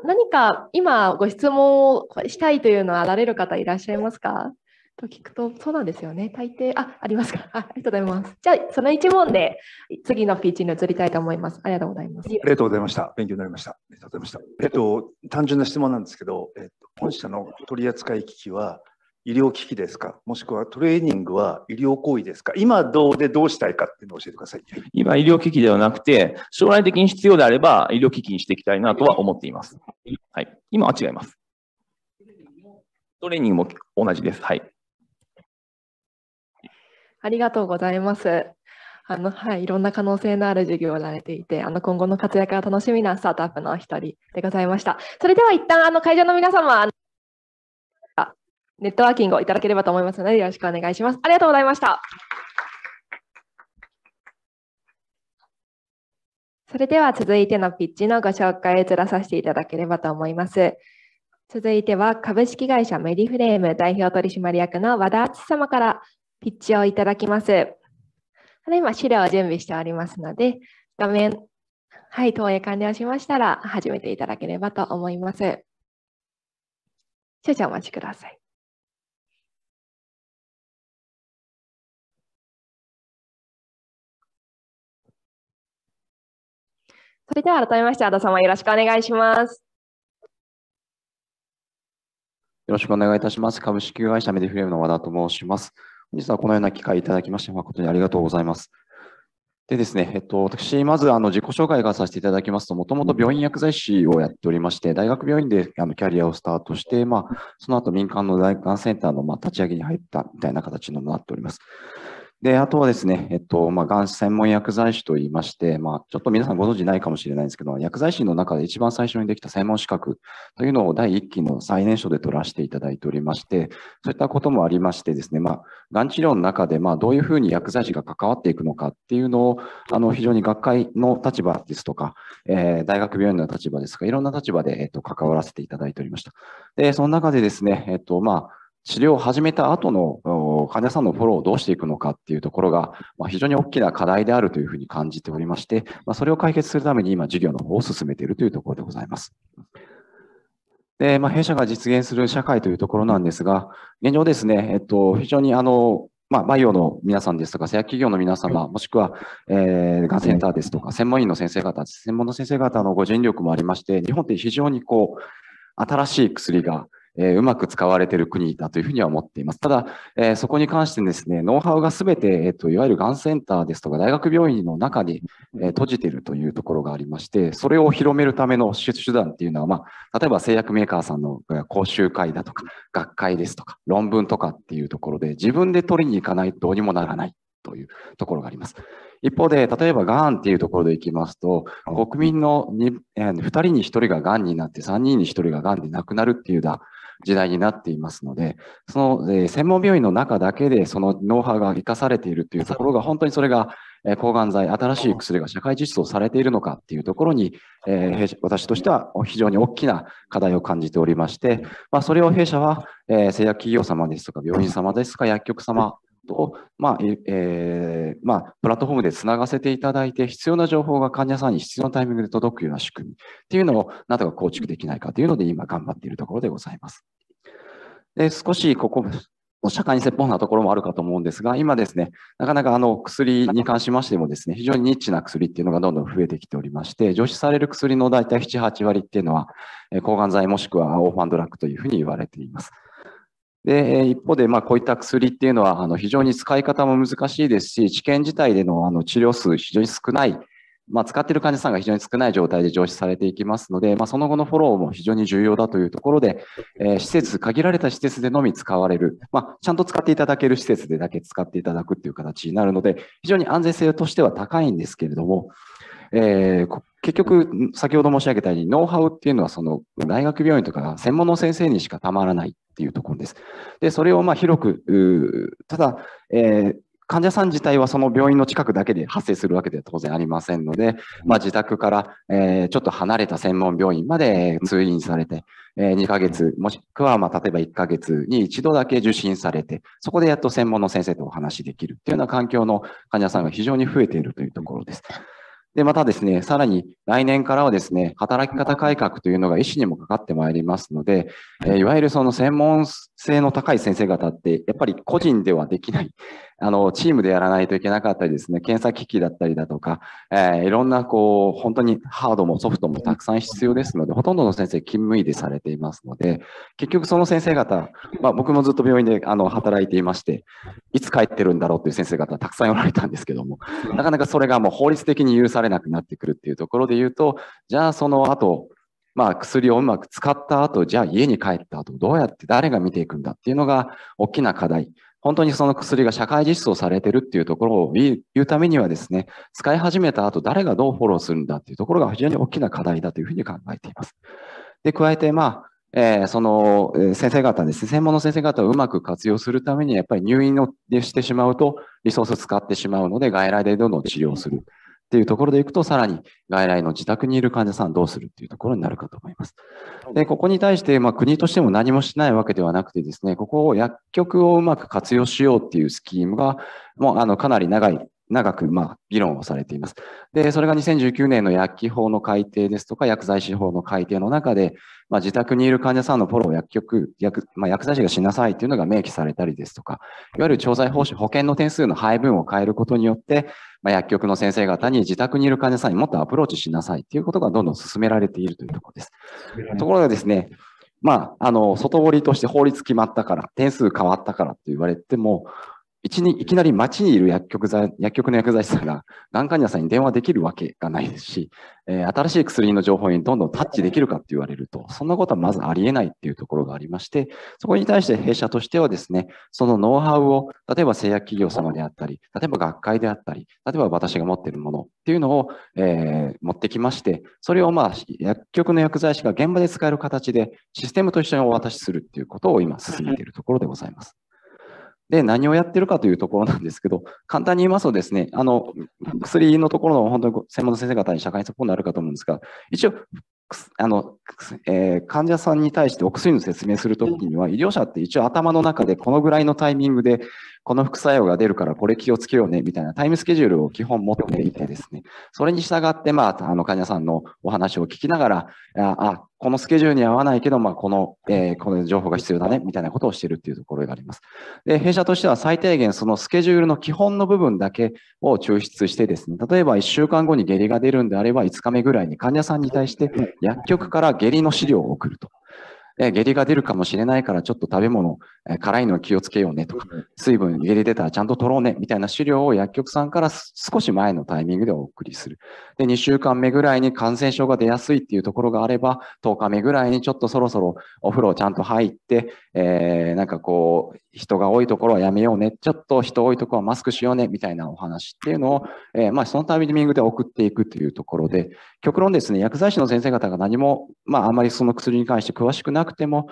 方、何か今ご質問をしたいというのはあられる方いらっしゃいますかと聞くと、そうなんですよね。大抵、あ、ありますか。ありがとうございます。じゃあ、その一問で次のピーチに移りたいと思います。ありがとうございます。ありがとうございました。勉強になりました。ありがとうございました。えっと、単純な質問なんですけど、えっと、本社の取扱機器は医療機器ですかもしくはトレーニングは医療行為ですか今どうでどうしたいかっていうのを教えてください。今、医療機器ではなくて、将来的に必要であれば医療機器にしていきたいなとは思っています。はい。今は違います。トレーニングも同じです。はい。ありがとうございます。あのはい、いろんな可能性のある授業をされていて、あの今後の活躍が楽しみなスタートアップの一人でございました。それでは一旦あの会場の皆様、ネットワーキングをいただければと思いますので、よろしくお願いします。ありがとうございました。それでは続いてのピッチのご紹介をずらさせていただければと思います。続いては株式会社メディフレーム代表取締役の和田敦様からピッチをいただきます。ただ今、資料を準備しておりますので、画面、はい、投影完了しましたら、始めていただければと思います。少々お待ちください。それでは改めまして、アド様よろしくお願いします。よろしくお願いいたします。株式会社メディフレームの和田と申します。実はこのような機会いただきまして誠にありがとうございます。でですね、えっと、私、まずあの自己紹介がさせていただきますと、もともと病院薬剤師をやっておりまして、大学病院であのキャリアをスタートして、まあ、その後民間のがんセンターのま立ち上げに入ったみたいな形のもなっております。で、あとはですね、えっと、まあ、がん専門薬剤師といいまして、まあ、ちょっと皆さんご存知ないかもしれないんですけど、薬剤師の中で一番最初にできた専門資格というのを第1期の最年少で取らせていただいておりまして、そういったこともありましてですね、まあ、がん治療の中で、まあ、どういうふうに薬剤師が関わっていくのかっていうのを、あの、非常に学会の立場ですとか、えー、大学病院の立場ですとか、いろんな立場で、えっと、関わらせていただいておりました。で、その中でですね、えっと、まあ、治療を始めた後の患者さんのフォローをどうしていくのかっていうところが非常に大きな課題であるというふうに感じておりまして、それを解決するために今事業の方を進めているというところでございます。で、まあ、弊社が実現する社会というところなんですが、現状ですね、えっと、非常にあの、まあ、バイオの皆さんですとか、製薬企業の皆様、もしくは、えー、がセンターですとか、専門医の先生方、専門の先生方のご尽力もありまして、日本って非常にこう、新しい薬がえうまく使われている国だというふうには思っています。ただ、えそこに関してですね、ノウハウがすべて、えーと、いわゆるがんセンターですとか大学病院の中に、え閉じているというところがありまして、それを広めるための手段というのは、まあ、例えば製薬メーカーさんの講習会だとか、学会ですとか、論文とかっていうところで、自分で取りに行かないとどうにもならないというところがあります。一方で、例えばがんっていうところでいきますと、国民の 2, 2人に1人ががんになって、3人に1人ががんで亡くなるっていうだ時代になっていますので、その、え専門病院の中だけでそのノウハウが生かされているというところが、本当にそれが、え抗がん剤、新しい薬が社会実装されているのかっていうところに、え私としては非常に大きな課題を感じておりまして、まあ、それを弊社は、え製薬企業様ですとか、病院様ですとか、薬局様と、まあえーまあ、プラットフォームでつながせていただいて、必要な情報が患者さんに必要なタイミングで届くような仕組みっていうのを、なんとか構築できないかというので、今頑張っているところでございます。で少しここ社会に説法なところもあるかと思うんですが、今ですね、なかなかあの薬に関しましてもですね、非常にニッチな薬っていうのがどんどん増えてきておりまして、除止される薬の大体7、8割っていうのは、抗がん剤もしくはオーファンドラッグというふうに言われています。で、一方で、まあ、こういった薬っていうのは、あの、非常に使い方も難しいですし、治験自体での、あの、治療数非常に少ない、まあ、使っている患者さんが非常に少ない状態で上司されていきますので、まあ、その後のフォローも非常に重要だというところで、えー、施設、限られた施設でのみ使われる、まあ、ちゃんと使っていただける施設でだけ使っていただくという形になるので、非常に安全性としては高いんですけれども、えー、結局、先ほど申し上げたように、ノウハウっていうのは、その大学病院とか専門の先生にしかたまらない。っていうところです。で、それをまあ広く、ただ、えー患者さん自体はその病院の近くだけで発生するわけでは当然ありませんので、まあ、自宅から、えちょっと離れた専門病院まで通院されて、え2ヶ月、もしくはま例えば1ヶ月に1度だけ受診されて、そこでやっと専門の先生とお話しできるというような環境の患者さんが非常に増えているというところです。で、またですね、さらに来年からはですね、働き方改革というのが医師にもかかってまいりますので、えいわゆるその専門性の高い先生方って、やっぱり個人ではできない、あの、チームでやらないといけなかったりですね、検査機器だったりだとか、えー、いろんな、こう、本当にハードもソフトもたくさん必要ですので、ほとんどの先生勤務医でされていますので、結局その先生方、まあ、僕もずっと病院で、あの、働いていまして、いつ帰ってるんだろうっていう先生方たくさんおられたんですけども、なかなかそれがもう法律的に許されなくなってくるっていうところで言うと、じゃあその後、まあ、薬をうまく使った後、じゃあ家に帰った後、どうやって誰が見ていくんだっていうのが大きな課題。本当にその薬が社会実装されてるっていうところを言うためにはですね、使い始めた後、誰がどうフォローするんだっていうところが非常に大きな課題だというふうに考えています。で、加えて、まあ、えー、その先生方ですね、専門の先生方をうまく活用するためには、やっぱり入院をしてしまうと、リソース使ってしまうので、外来でどんどん治療する。っていうところでいくと、さらに外来の自宅にいる患者さんどうするっていうところになるかと思います。で、ここに対して、ま国としても何もしないわけではなくてですね、ここを薬局をうまく活用しようっていうスキームが、もうあのかなり長い長くまあ議論をされています。で、それが2019年の薬器法の改定ですとか、薬剤師法の改定の中で、まあ、自宅にいる患者さんのフォローを薬局、薬,、まあ、薬剤師がしなさいというのが明記されたりですとか、いわゆる調剤報酬、保険の点数の配分を変えることによって、まあ、薬局の先生方に自宅にいる患者さんにもっとアプローチしなさいということがどんどん進められているというところです。ところがですね、まあ、あの、外堀として法律決まったから、点数変わったからと言われても、いきいきなり街にいる薬局剤薬局の薬剤師さんが、がん患者さんに電話できるわけがないですし、えー、新しい薬の情報にどんどんタッチできるかって言われると、そんなことはまずありえないっていうところがありまして、そこに対して弊社としてはですね、そのノウハウを、例えば製薬企業様であったり、例えば学会であったり、例えば私が持っているものっていうのを、えー、持ってきまして、それをまあ、薬局の薬剤師が現場で使える形で、システムと一緒にお渡しするっていうことを今進めているところでございます。で、何をやってるかというところなんですけど、簡単に言いますとですね、あの、薬のところの本当に専門の先生方に社会サポートになるかと思うんですが、一応、あの、えー、患者さんに対してお薬の説明するときには、医療者って一応頭の中でこのぐらいのタイミングで、この副作用が出るからこれ気をつけようねみたいなタイムスケジュールを基本持っていてですね、それに従って、まあ、あの患者さんのお話を聞きながら、ああこのスケジュールに合わないけど、まあこのえー、この情報が必要だねみたいなことをしているっていうところがあります。で弊社としては最低限、そのスケジュールの基本の部分だけを抽出してですね、例えば1週間後に下痢が出るんであれば、5日目ぐらいに患者さんに対して、薬局から下痢の資料を送ると。で、下痢が出るかもしれないからちょっと食べ物、え辛いの気をつけようねとか、水分下痢出たらちゃんと取ろうねみたいな資料を薬局さんから少し前のタイミングでお送りする。で、2週間目ぐらいに感染症が出やすいっていうところがあれば、10日目ぐらいにちょっとそろそろお風呂をちゃんと入って、えー、なんかこう、人が多いところはやめようね、ちょっと人多いところはマスクしようねみたいなお話っていうのを、えー、まあ、そのタイミングで送っていくというところで、極論ですね、薬剤師の先生方が何も、まあ、あまりその薬に関して詳しくなくくても、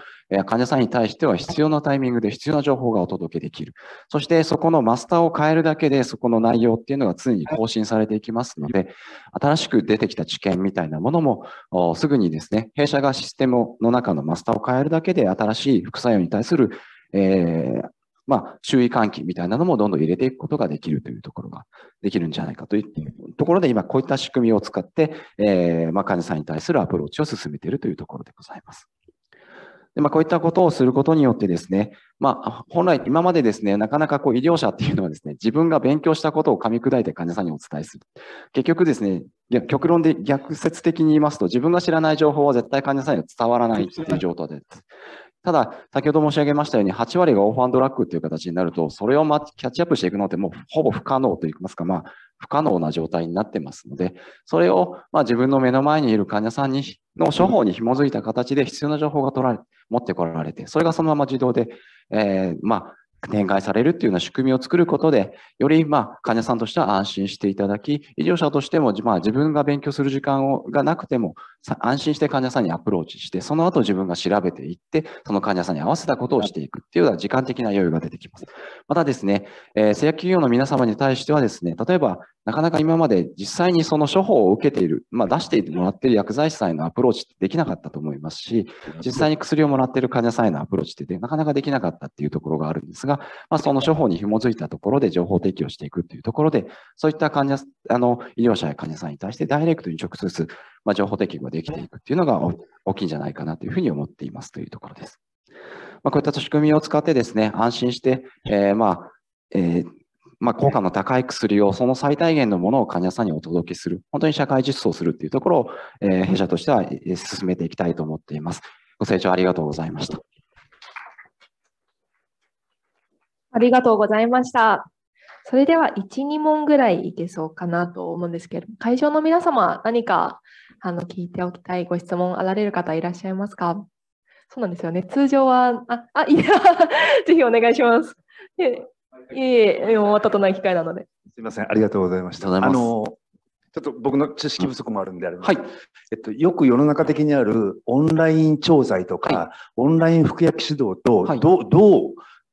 患者さんに対しては必要なタイミングで必要な情報がお届けできる。そしてそこのマスターを変えるだけで、そこの内容っていうのが常に更新されていきますので、新しく出てきた知見みたいなものも、すぐにですね、弊社がシステムの中のマスターを変えるだけで、新しい副作用に対する、えー、まあ、注意喚起みたいなのもどんどん入れていくことができるというところができるんじゃないかというところで、今こういった仕組みを使って、えー、まあ、患者さんに対するアプローチを進めているというところでございます。で、まあ、こういったことをすることによってですね、まあ、本来今までですね、なかなかこう医療者っていうのはですね、自分が勉強したことを噛み砕いて患者さんにお伝えする。結局ですね、極論で逆説的に言いますと、自分が知らない情報は絶対患者さんには伝わらないっていう状態です。ただ、先ほど申し上げましたように、8割がオーファンドラッグという形になると、それをキャッチアップしていくのって、もうほぼ不可能といいますか、まあ、不可能な状態になってますので、それをま自分の目の前にいる患者さんにの処方に紐づいた形で必要な情報が取られ持ってこられて、それがそのまま自動で、えー、ま展開されるっていうような仕組みを作ることで、より、まあ、患者さんとしては安心していただき、医療者としても、まあ、自分が勉強する時間をがなくても、安心して患者さんにアプローチして、その後自分が調べていって、その患者さんに合わせたことをしていくっていうような時間的な余裕が出てきます。またですね、えー、製薬企業の皆様に対してはですね、例えば、なかなか今まで実際にその処方を受けている、まあ、出してもらっている薬剤師さんへのアプローチってできなかったと思いますし、実際に薬をもらっている患者さんへのアプローチってなかなかできなかったっていうところがあるんですが、まあ、その処方に紐づいたところで情報提供していくっていうところで、そういった患者、あの、医療者や患者さんに対してダイレクトに直接、まあ、情報提供ができていくっていうのが大きいんじゃないかなというふうに思っていますというところです。まあ、こういった仕組みを使ってですね、安心して、えー、まあ、えーまあ、効果の高い薬をその最大限のものを患者さんにお届けする、本当に社会実装するっていうところを、えー、弊社としては進めていきたいと思っています。ご清聴ありがとうございました。ありがとうございました。それでは1、2問ぐらいいけそうかなと思うんですけど、会場の皆様、何かあの聞いておきたいご質問あられる方いらっしゃいますかそうなんですよね。通常は、あ、あいや、ぜひお願いします。いえいえ、もうまたとない機会なので。すみません、ありがとうございました。あのちょっと僕の知識不足もあるんであれば、はいえっと、よく世の中的にあるオンライン調剤とか、はい、オンライン服薬指導とはい、どう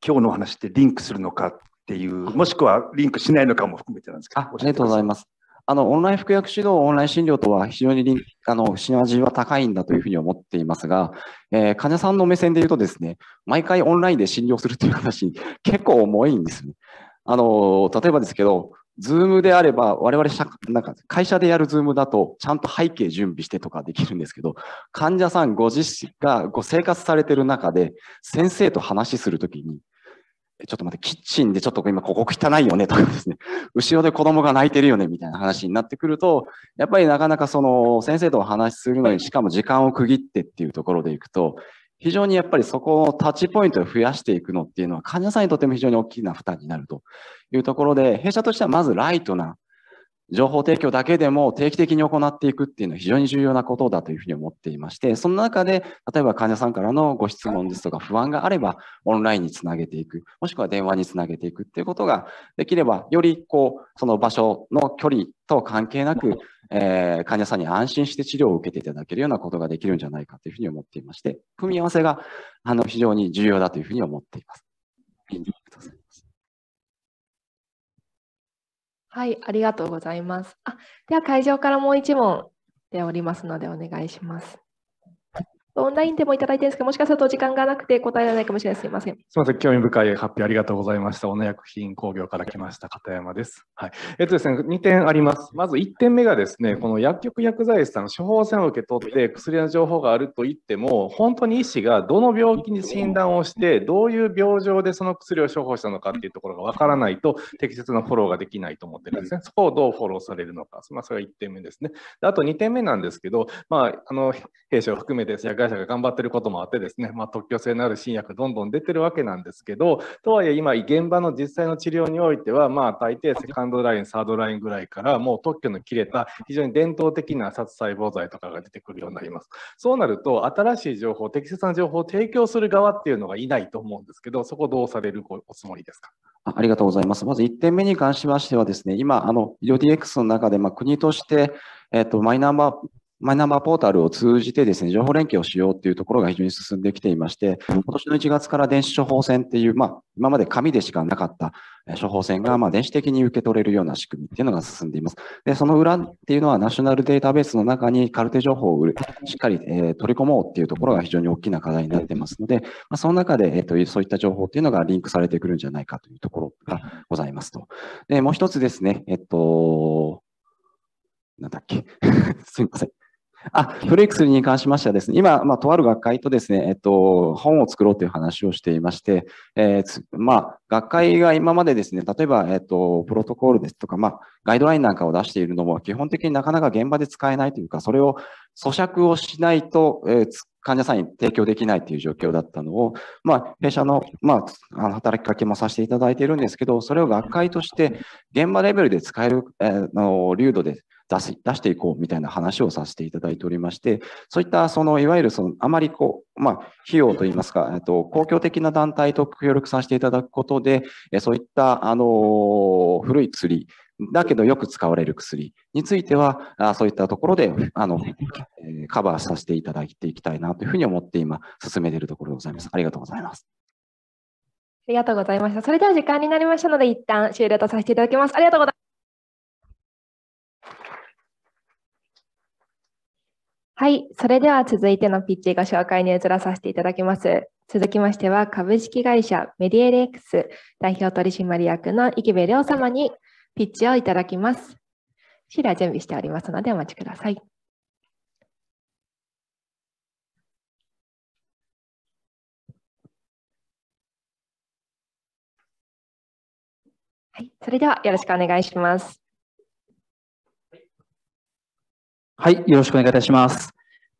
今日の話ってリンクするのかっていう、もしくはリンクしないのかも含めてなんですけど、ありがとうございます。あのオンライン服薬指導、オンライン診療とは非常にあのシナジーは高いんだというふうに思っていますが、えー、患者さんの目線で言うとですね、毎回オンラインで診療するという話、結構重いんですね。あの例えばですけど、ズームであれば、我々社なんか会社でやるズームだと、ちゃんと背景準備してとかできるんですけど、患者さんご自身がご生活されてる中で、先生と話するときに、ちょっと待って、キッチンでちょっと今ここ汚いよねとかですね、後ろで子供が泣いてるよねみたいな話になってくると、やっぱりなかなかその先生とお話しするのに、しかも時間を区切ってっていうところでいくと、非常にやっぱりそこのタッチポイントを増やしていくのっていうのは患者さんにとっても非常に大きな負担になるというところで、弊社としてはまずライトな情報提供だけでも定期的に行っていくっていうのは非常に重要なことだというふうに思っていまして、その中で、例えば患者さんからのご質問ですとか不安があれば、オンラインにつなげていく、もしくは電話につなげていくっていうことができれば、よりこう、その場所の距離と関係なく、えー、患者さんに安心して治療を受けていただけるようなことができるんじゃないかというふうに思っていまして、組み合わせがあの非常に重要だというふうに思っています。はい、ありがとうございます。あでは会場からもう一問でおりますのでお願いします。オンラインでもいただいてるんですけど、もしかすると時間がなくて答えられないかもしれす。みません。すみません。興味深い発表ありがとうございました。小野薬品工業から来ました片山です。はい。えっとですね、2点あります。まず1点目がですね、この薬局薬剤師さんの処方箋を受け取って薬の情報があると言っても、本当に医師がどの病気に診断をして、どういう病状でその薬を処方したのかっていうところがわからないと、適切なフォローができないと思ってるんですね。そこをどうフォローされるのか。まあ、それが1点目ですね。あと2点目なんですけど、まあ、あの、弊社を含めて、薬会社が頑張ってることもあってですね、まあ、特許性のある新薬どんどん出てるわけなんですけどとはいえ今現場の実際の治療においてはまあ大抵セカンドラインサードラインぐらいからもう特許の切れた非常に伝統的な殺細胞剤とかが出てくるようになりますそうなると新しい情報適切な情報を提供する側っていうのがいないと思うんですけどそこどうされるおつもりですかありがとうございます。まず1点目に関しましてはですね、今、あの、医療 DX の中で、まあ、国として、えっと、マイナンバーマイナンバーポータルを通じてですね、情報連携をしようっていうところが非常に進んできていまして、今年の1月から電子処方箋っていう、まあ、今まで紙でしかなかった処方箋が、まあ、電子的に受け取れるような仕組みっていうのが進んでいます。で、その裏っていうのは、ナショナルデータベースの中にカルテ情報をしっかり、え取り込もうっていうところが非常に大きな課題になってますので、まあ、その中で、えーと、そういった情報っていうのがリンクされてくるんじゃないかというところがございますと。で、もう一つですね、えっと、なんだっけ、すみません。あ、フレックスに関しましてはですね、今、まあ、とある学会とですね、えっと、本を作ろうという話をしていまして、えー、まあ、学会が今までですね、例えば、えっと、プロトコールですとか、まあ、ガイドラインなんかを出しているのも、基本的になかなか現場で使えないというか、それを咀嚼をしないと、えー、患者さんに提供できないという状況だったのを、まあ、弊社の、まあ、働きかけもさせていただいているんですけど、それを学会として現場レベルで使える、えー、の流度で出し出していこうみたいな話をさせていただいておりまして、そういったそのいわゆるそのあまりこう、まあ、費用といいますか、えっと、公共的な団体と協力させていただくことで、そういったあの古い釣り、だけどよく使われる薬については、あそういったところであの、えカバーさせていただいていきたいなというふうに思って今、進めているところでございます。ありがとうございます。ありがとうございました。それでは時間になりましたので、一旦終了とさせていただきます。ありがとうございます。はい。それでは続いてのピッチご紹介に移らさせていただきます。続きましては、株式会社メディエレックス代表取締役の池部亮様にピッチをいただきます。資料準備しておりますのでお待ちください。はい、それではよろしくお願いします。はい、よろしくお願いいたします。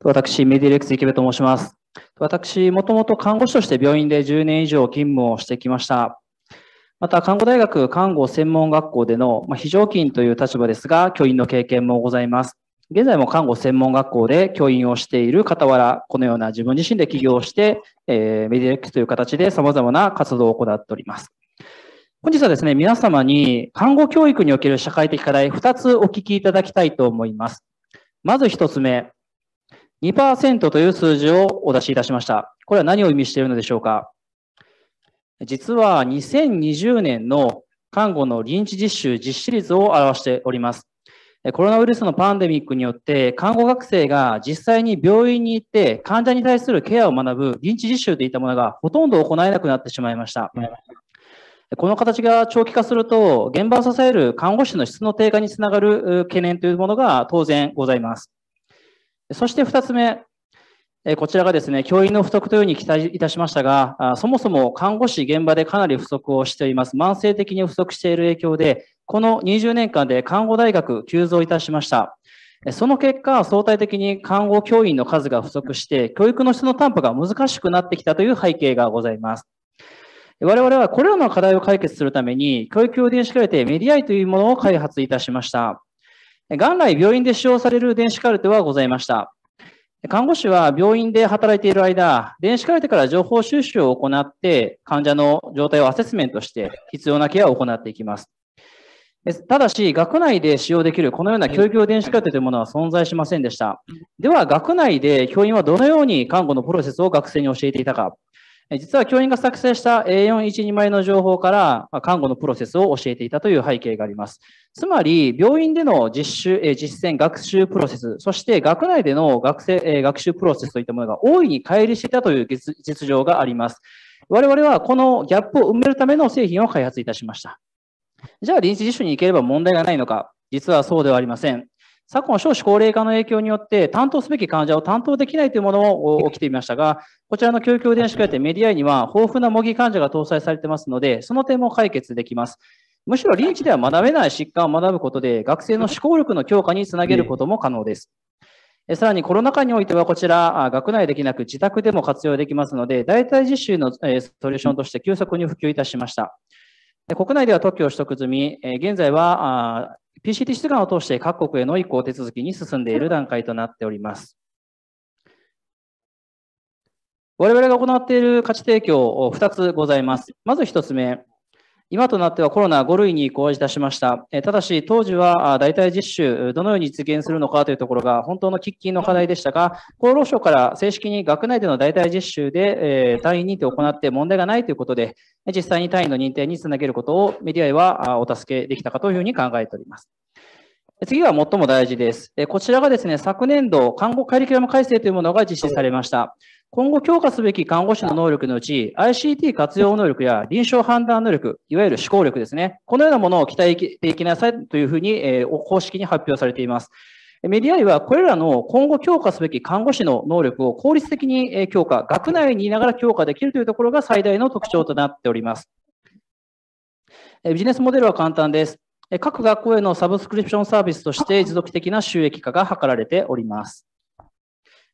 私、メディレックス池部と申します。私、もともと看護師として病院で10年以上勤務をしてきました。また、看護大学看護専門学校での、ま非常勤という立場ですが、教員の経験もございます。現在も看護専門学校で教員をしている傍ら、このような自分自身で起業して、えー、メディアックスという形で様々な活動を行っております。本日はですね、皆様に看護教育における社会的課題2つお聞きいただきたいと思います。まず1つ目、2%という数字をお出しいたしました。これは何を意味しているのでしょうか実は2020年の看護の臨時実習実施率を表しております。コロナウイルスのパンデミックによって、看護学生が実際に病院に行って患者に対するケアを学ぶ臨時実習といったものがほとんど行えなくなってしまいました。この形が長期化すると、現場を支える看護師の質の低下につながる懸念というものが当然ございます。そして2つ目、こちらがですね、教員の不足というふうに期待いたしましたが、そもそも看護師現場でかなり不足をしています。慢性的に不足している影響で、この20年間で看護大学急増いたしました。その結果、相対的に看護教員の数が不足して、教育の質の担保が難しくなってきたという背景がございます。我々はこれらの課題を解決するために、教育用電子カルテメディアイというものを開発いたしました。元来病院で使用される電子カルテはございました。看護師は病院で働いている間、電子カルテから情報収集を行って、患者の状態をアセスメントして、必要なケアを行っていきます。ただし、学内で使用できるこのような教育用電子カルテというものは存在しませんでした。では、学内で教員はどのように看護のプロセスを学生に教えていたか。実は教員が作成した A412 枚の情報から看護のプロセスを教えていたという背景があります。つまり、病院での実習、実践学習プロセス、そして学内での学生学習プロセスといったものが大いに乖離していたという実情があります。我々はこのギャップを埋めるための製品を開発いたしました。じゃあ臨時実習に行ければ問題がないのか、実はそうではありません。昨今少子高齢化の影響によって担当すべき患者を担当できないというものも起きていましたが、こちらの教育電子会でメディアには豊富な模擬患者が搭載されてますので、その点も解決できます。むしろ臨時では学べない疾患を学ぶことで、学生の思考力の強化につなげることも可能です。さらにコロナ禍においてはこちら、学内できなく自宅でも活用できますので、代替実習のソリューションとして急速に普及いたしました。国内では特許を取得済み、現在は PCT 出願を通して各国への移行手続きに進んでいる段階となっております。我々が行っている価値提供、2つございます。まず1つ目、今となってはコロナ5類に移行いたしました。ただし、当時は代替実習、どのように実現するのかというところが本当の喫緊の課題でしたが、厚労省から正式に学内での代替実習で単位認定を行って問題がないということで、実際に単位の認定につなげることをメディアはお助けできたかというふうに考えております。次は最も大事です。こちらがですね、昨年度、看護カリキュラム改正というものが実施されました。今後強化すべき看護師の能力のうち、ICT 活用能力や臨床判断能力、いわゆる思考力ですね。このようなものを期待できなさいというふうに、えー、公式に発表されています。メディアイはこれらの今後強化すべき看護師の能力を効率的に強化、学内にいながら強化できるというところが最大の特徴となっております。ビジネスモデルは簡単です。各学校へのサブスクリプションサービスとして持続的な収益化が図られております。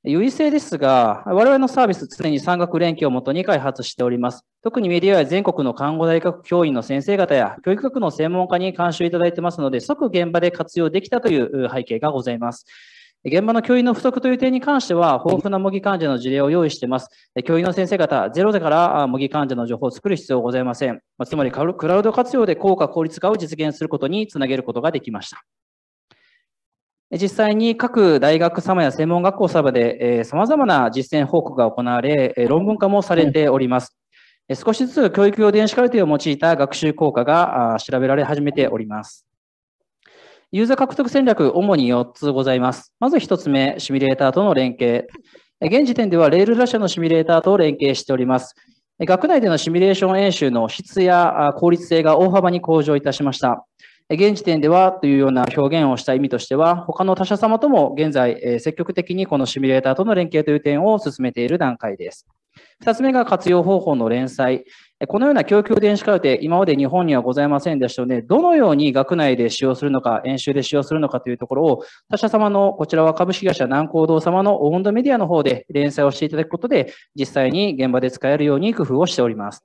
優位性ですが、我々のサービス常に産学連携をもとに開発しております。特にメディアや全国の看護大学教員の先生方や教育学の専門家に監修いただいてますので、即現場で活用できたという背景がございます。現場の教員の不足という点に関しては、豊富な模擬患者の事例を用意しています。教員の先生方、ゼロでから模擬患者の情報を作る必要はございません。つまり、クラウド活用で効果、効率化を実現することにつなげることができました。実際に各大学様や専門学校様で様々な実践報告が行われ、論文化もされております。少しずつ教育用電子カルテを用いた学習効果が調べられ始めております。ユーザー獲得戦略、主に4つございます。まず1つ目、シミュレーターとの連携。現時点ではレールラ社のシミュレーターと連携しております。学内でのシミュレーション演習の質や効率性が大幅に向上いたしました。現時点ではというような表現をした意味としては、他の他社様とも現在、積極的にこのシミュレーターとの連携という点を進めている段階です。2つ目が活用方法の連載。このような供給電子カルテ、今まで日本にはございませんでしたので、どのように学内で使用するのか、演習で使用するのかというところを、他社様の、こちらは株式会社南光堂様のオウンドメディアの方で連載をしていただくことで、実際に現場で使えるように工夫をしております。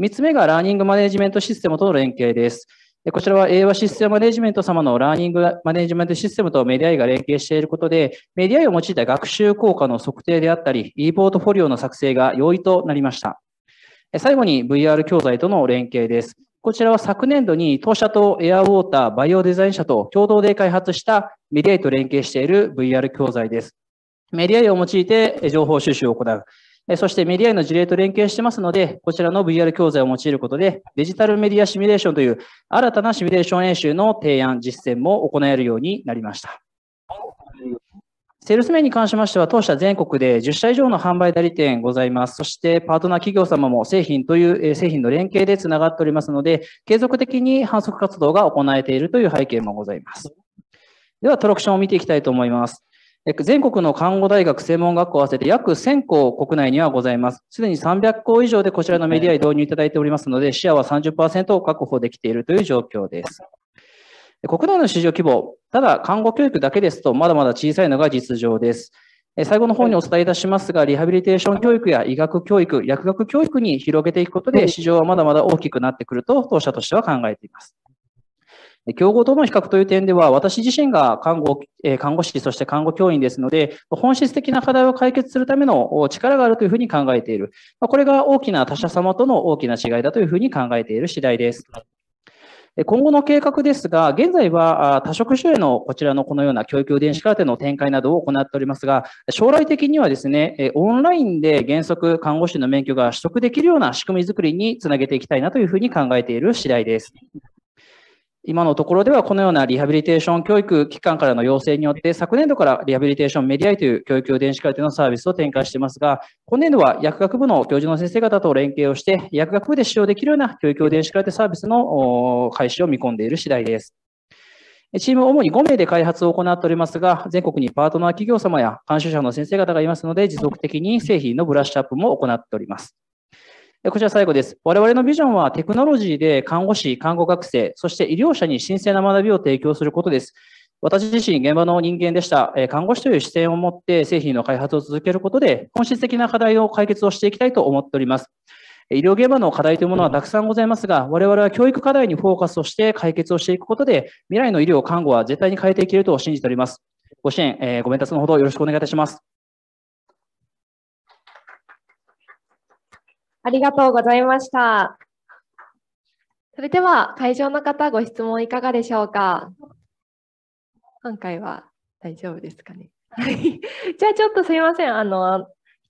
3つ目がラーニングマネジメントシステムとの連携です。こちらは英和システムマネジメント様のラーニングマネジメントシステムとメディアイが連携していることで、メディアイを用いた学習効果の測定であったり、e ポートフォリオの作成が容易となりました。最後に VR 教材との連携です。こちらは昨年度に当社とエアウォーターバイオデザイン社と共同で開発したメディアイと連携している VR 教材です。メディアイを用いて情報収集を行う。そしてメディアへの事例と連携してますので、こちらの VR 教材を用いることで、デジタルメディアシミュレーションという新たなシミュレーション演習の提案、実践も行えるようになりました。セールス面に関しましては、当社全国で10社以上の販売代理店ございます。そして、パートナー企業様も製品という、え製品の連携でつながっておりますので、継続的に販促活動が行えているという背景もございます。では、トロクションを見ていきたいと思います。全国の看護大学専門学校合わせて約1000校国内にはございます。すでに300校以上でこちらのメディアに導入いただいておりますので、シェアは30%を確保できているという状況です。国内の市場規模、ただ看護教育だけですとまだまだ小さいのが実情です。最後の方にお伝えいたしますが、リハビリテーション教育や医学教育、薬学教育に広げていくことで市場はまだまだ大きくなってくると当社としては考えています。競合との比較という点では、私自身が看護、え看護師、そして看護教員ですので、本質的な課題を解決するための力があるというふうに考えている。これが大きな他者様との大きな違いだというふうに考えている次第です。今後の計画ですが、現在は多職種へのこちらのこのような教育電子カーテの展開などを行っておりますが、将来的にはですね、オンラインで原則看護師の免許が取得できるような仕組みづくりにつなげていきたいなというふうに考えている次第です。今のところではこのようなリハビリテーション教育機関からの要請によって昨年度からリハビリテーションメディアイという教育用電子カルテのサービスを展開していますが今年度は薬学部の教授の先生方と連携をして薬学部で使用できるような教育用電子カルテサービスの開始を見込んでいる次第です。チーム主に5名で開発を行っておりますが、全国にパートナー企業様や監修者の先生方がいますので、持続的に製品のブラッシュアップも行っております。こちら最後です。我々のビジョンはテクノロジーで看護師、看護学生、そして医療者に神聖な学びを提供することです。私自身、現場の人間でした。看護師という視点を持って製品の開発を続けることで、本質的な課題を解決をしていきたいと思っております。医療現場の課題というものはたくさんございますが、我々は教育課題にフォーカスをして解決をしていくことで、未来の医療、看護は絶対に変えていけると信じております。ご支援、ご鞭達のほどよろしくお願いいたします。ありがとうございました。それでは会場の方ご質問いかがでしょうか今回は大丈夫ですかね。はい、じゃあちょっとすいません。あの、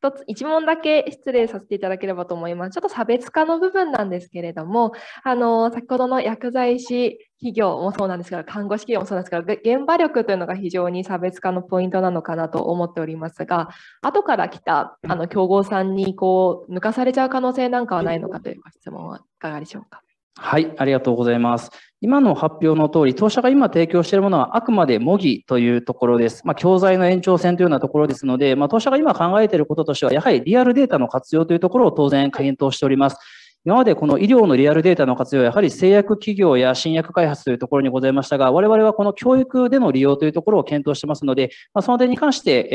一つ、一問だけ失礼させていただければと思います。ちょっと差別化の部分なんですけれども、あの、先ほどの薬剤師企業もそうなんですけど、看護師企業もそうなんですけど、現場力というのが非常に差別化のポイントなのかなと思っておりますが、後から来た、あの、競合さんに、こう、抜かされちゃう可能性なんかはないのかという質問はいかがでしょうか。はい、ありがとうございます。今の発表の通り、当社が今提供しているものはあくまで模擬というところです。まあ、教材の延長線というようなところですので、まあ、当社が今考えていることとしては、やはりリアルデータの活用というところを当然検討しております。今までこの医療のリアルデータの活用はやはり製薬企業や新薬開発というところにございましたが、我々はこの教育での利用というところを検討してますので、まあ、その点に関して、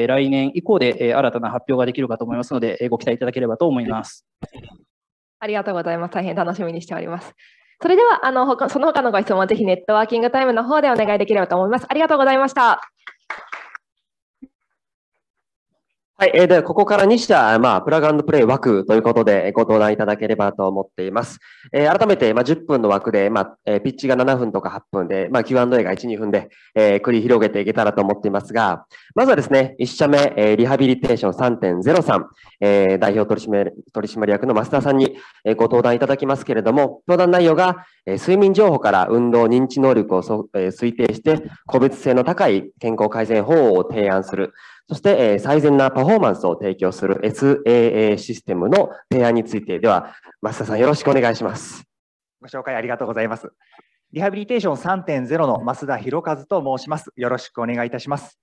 えー、来年以降で、え新たな発表ができるかと思いますので、ご期待いただければと思います。ありがとうございます。大変楽しみにしております。それでは、あの、その他のご質問はぜひネットワーキングタイムの方でお願いできればと思います。ありがとうございました。はい、えー、ではここから2社、まあ、プラグプレイ枠ということでご登壇いただければと思っています。えー、改めて、まあ、10分の枠で、まあえー、ピッチが7分とか8分で、まあ、Q&A が1、2分で、えー、繰り広げていけたらと思っていますが、まずはですね、1社目、えー、リハビリテーション3.0 3えー、代表取締取締役の増田さんに、えー、ご登壇いただきますけれども、登壇内容が、えー、睡眠情報から運動、認知能力をそ、えー、推定して、個別性の高い健康改善法を提案する。そして、え最善なパフォーマンスを提供する SAA システムの提案についてでは、増田さんよろしくお願いします。ご紹介ありがとうございます。リハビリテーション3.0の増田博和と申します。よろしくお願いいたします。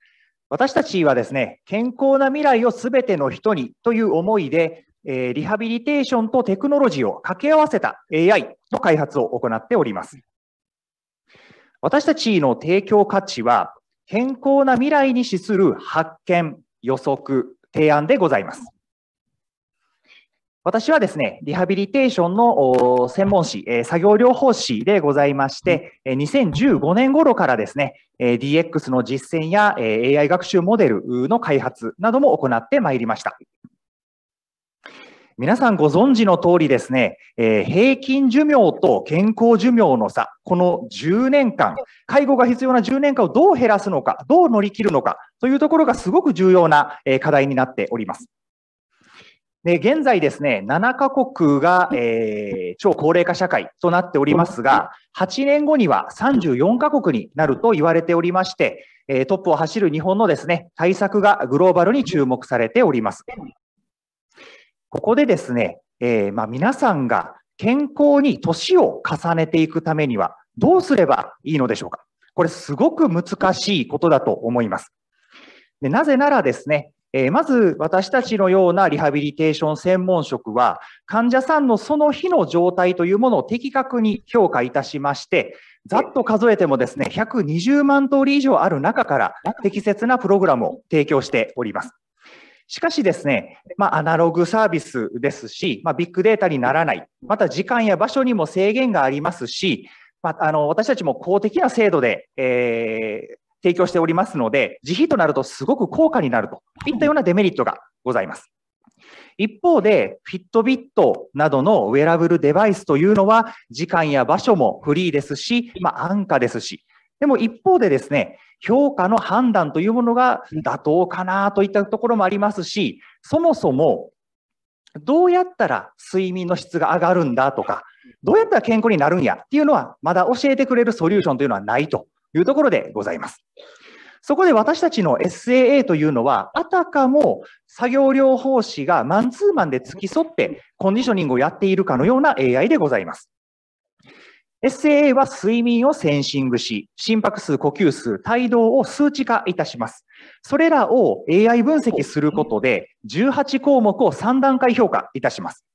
私たちはですね、健康な未来をすべての人にという思いで、えリハビリテーションとテクノロジーを掛け合わせた AI の開発を行っております。私たちの提供価値は、健康な未来に資する発見、予測、提案でございます。私はですね、リハビリテーションの専門誌、作業療法士でございまして、2015年頃からですね、DX の実践や AI 学習モデルの開発なども行ってまいりました。皆さんご存知の通りですね、えー、平均寿命と健康寿命の差、この10年間、介護が必要な10年間をどう減らすのか、どう乗り切るのかというところがすごく重要な課題になっております。で現在ですね、7カ国が、えー、超高齢化社会となっておりますが、8年後には34カ国になると言われておりまして、えトップを走る日本のですね、対策がグローバルに注目されております。ここでですね、えー、まあ、皆さんが健康に年を重ねていくためにはどうすればいいのでしょうかこれすごく難しいことだと思います。でなぜならですね、えー、まず私たちのようなリハビリテーション専門職は患者さんのその日の状態というものを的確に評価いたしまして、ざっと数えてもですね、120万通り以上ある中から適切なプログラムを提供しております。しかしですね、まあ、アナログサービスですし、まあ、ビッグデータにならない、また時間や場所にも制限がありますし、まあ、あの私たちも公的な制度で、えー、提供しておりますので、自費となるとすごく高価になるといったようなデメリットがございます。一方で、フィットビットなどのウェアラブルデバイスというのは、時間や場所もフリーですし、まあ、安価ですし、でも一方でですね、評価の判断というものが妥当かなといったところもありますし、そもそもどうやったら睡眠の質が上がるんだとか、どうやったら健康になるんやっていうのは、まだ教えてくれるソリューションというのはないというところでございます。そこで私たちの SAA というのは、あたかも作業療法士がマンツーマンで付き添ってコンディショニングをやっているかのような AI でございます。SAA は睡眠をセンシングし、心拍数、呼吸数、帯動を数値化いたします。それらを AI 分析することで、18項目を3段階評価いたします。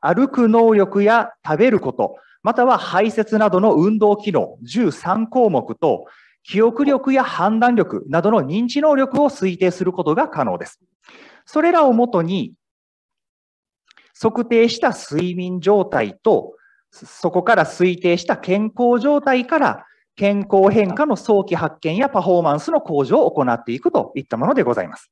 歩く能力や食べること、または排泄などの運動機能13項目と、記憶力や判断力などの認知能力を推定することが可能です。それらをもとに、測定した睡眠状態とそこから推定した健康状態から健康変化の早期発見やパフォーマンスの向上を行っていくといったものでございます。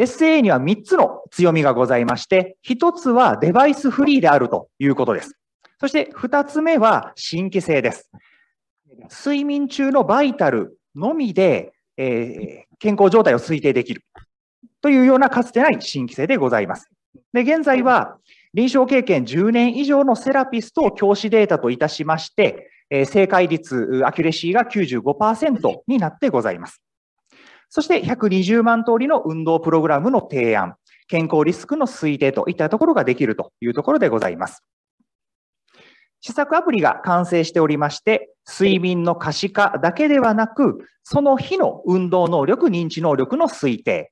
SAA には3つの強みがございまして、1つはデバイスフリーであるということです。そして2つ目は新規性です。睡眠中のバイタルのみで、えー、健康状態を推定できるというようなかつてない新規性でございます。で現在は臨床経験10年以上のセラピストを教師データといたしまして、え正解率、アキュレシーが95%になってございます。そして120万通りの運動プログラムの提案、健康リスクの推定といったところができるというところでございます。試作アプリが完成しておりまして、睡眠の可視化だけではなく、その日の運動能力、認知能力の推定、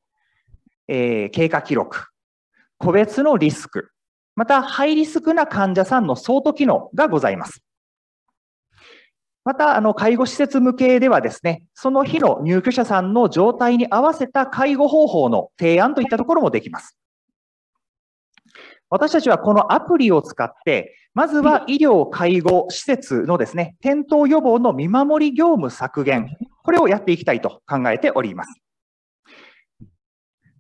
えー、経過記録、個別のリスク、また、ハイリスクな患者さんの相当機能がございます。また、あの、介護施設向けではですね、その日の入居者さんの状態に合わせた介護方法の提案といったところもできます。私たちはこのアプリを使って、まずは医療・介護施設のですね、転倒予防の見守り業務削減、これをやっていきたいと考えております。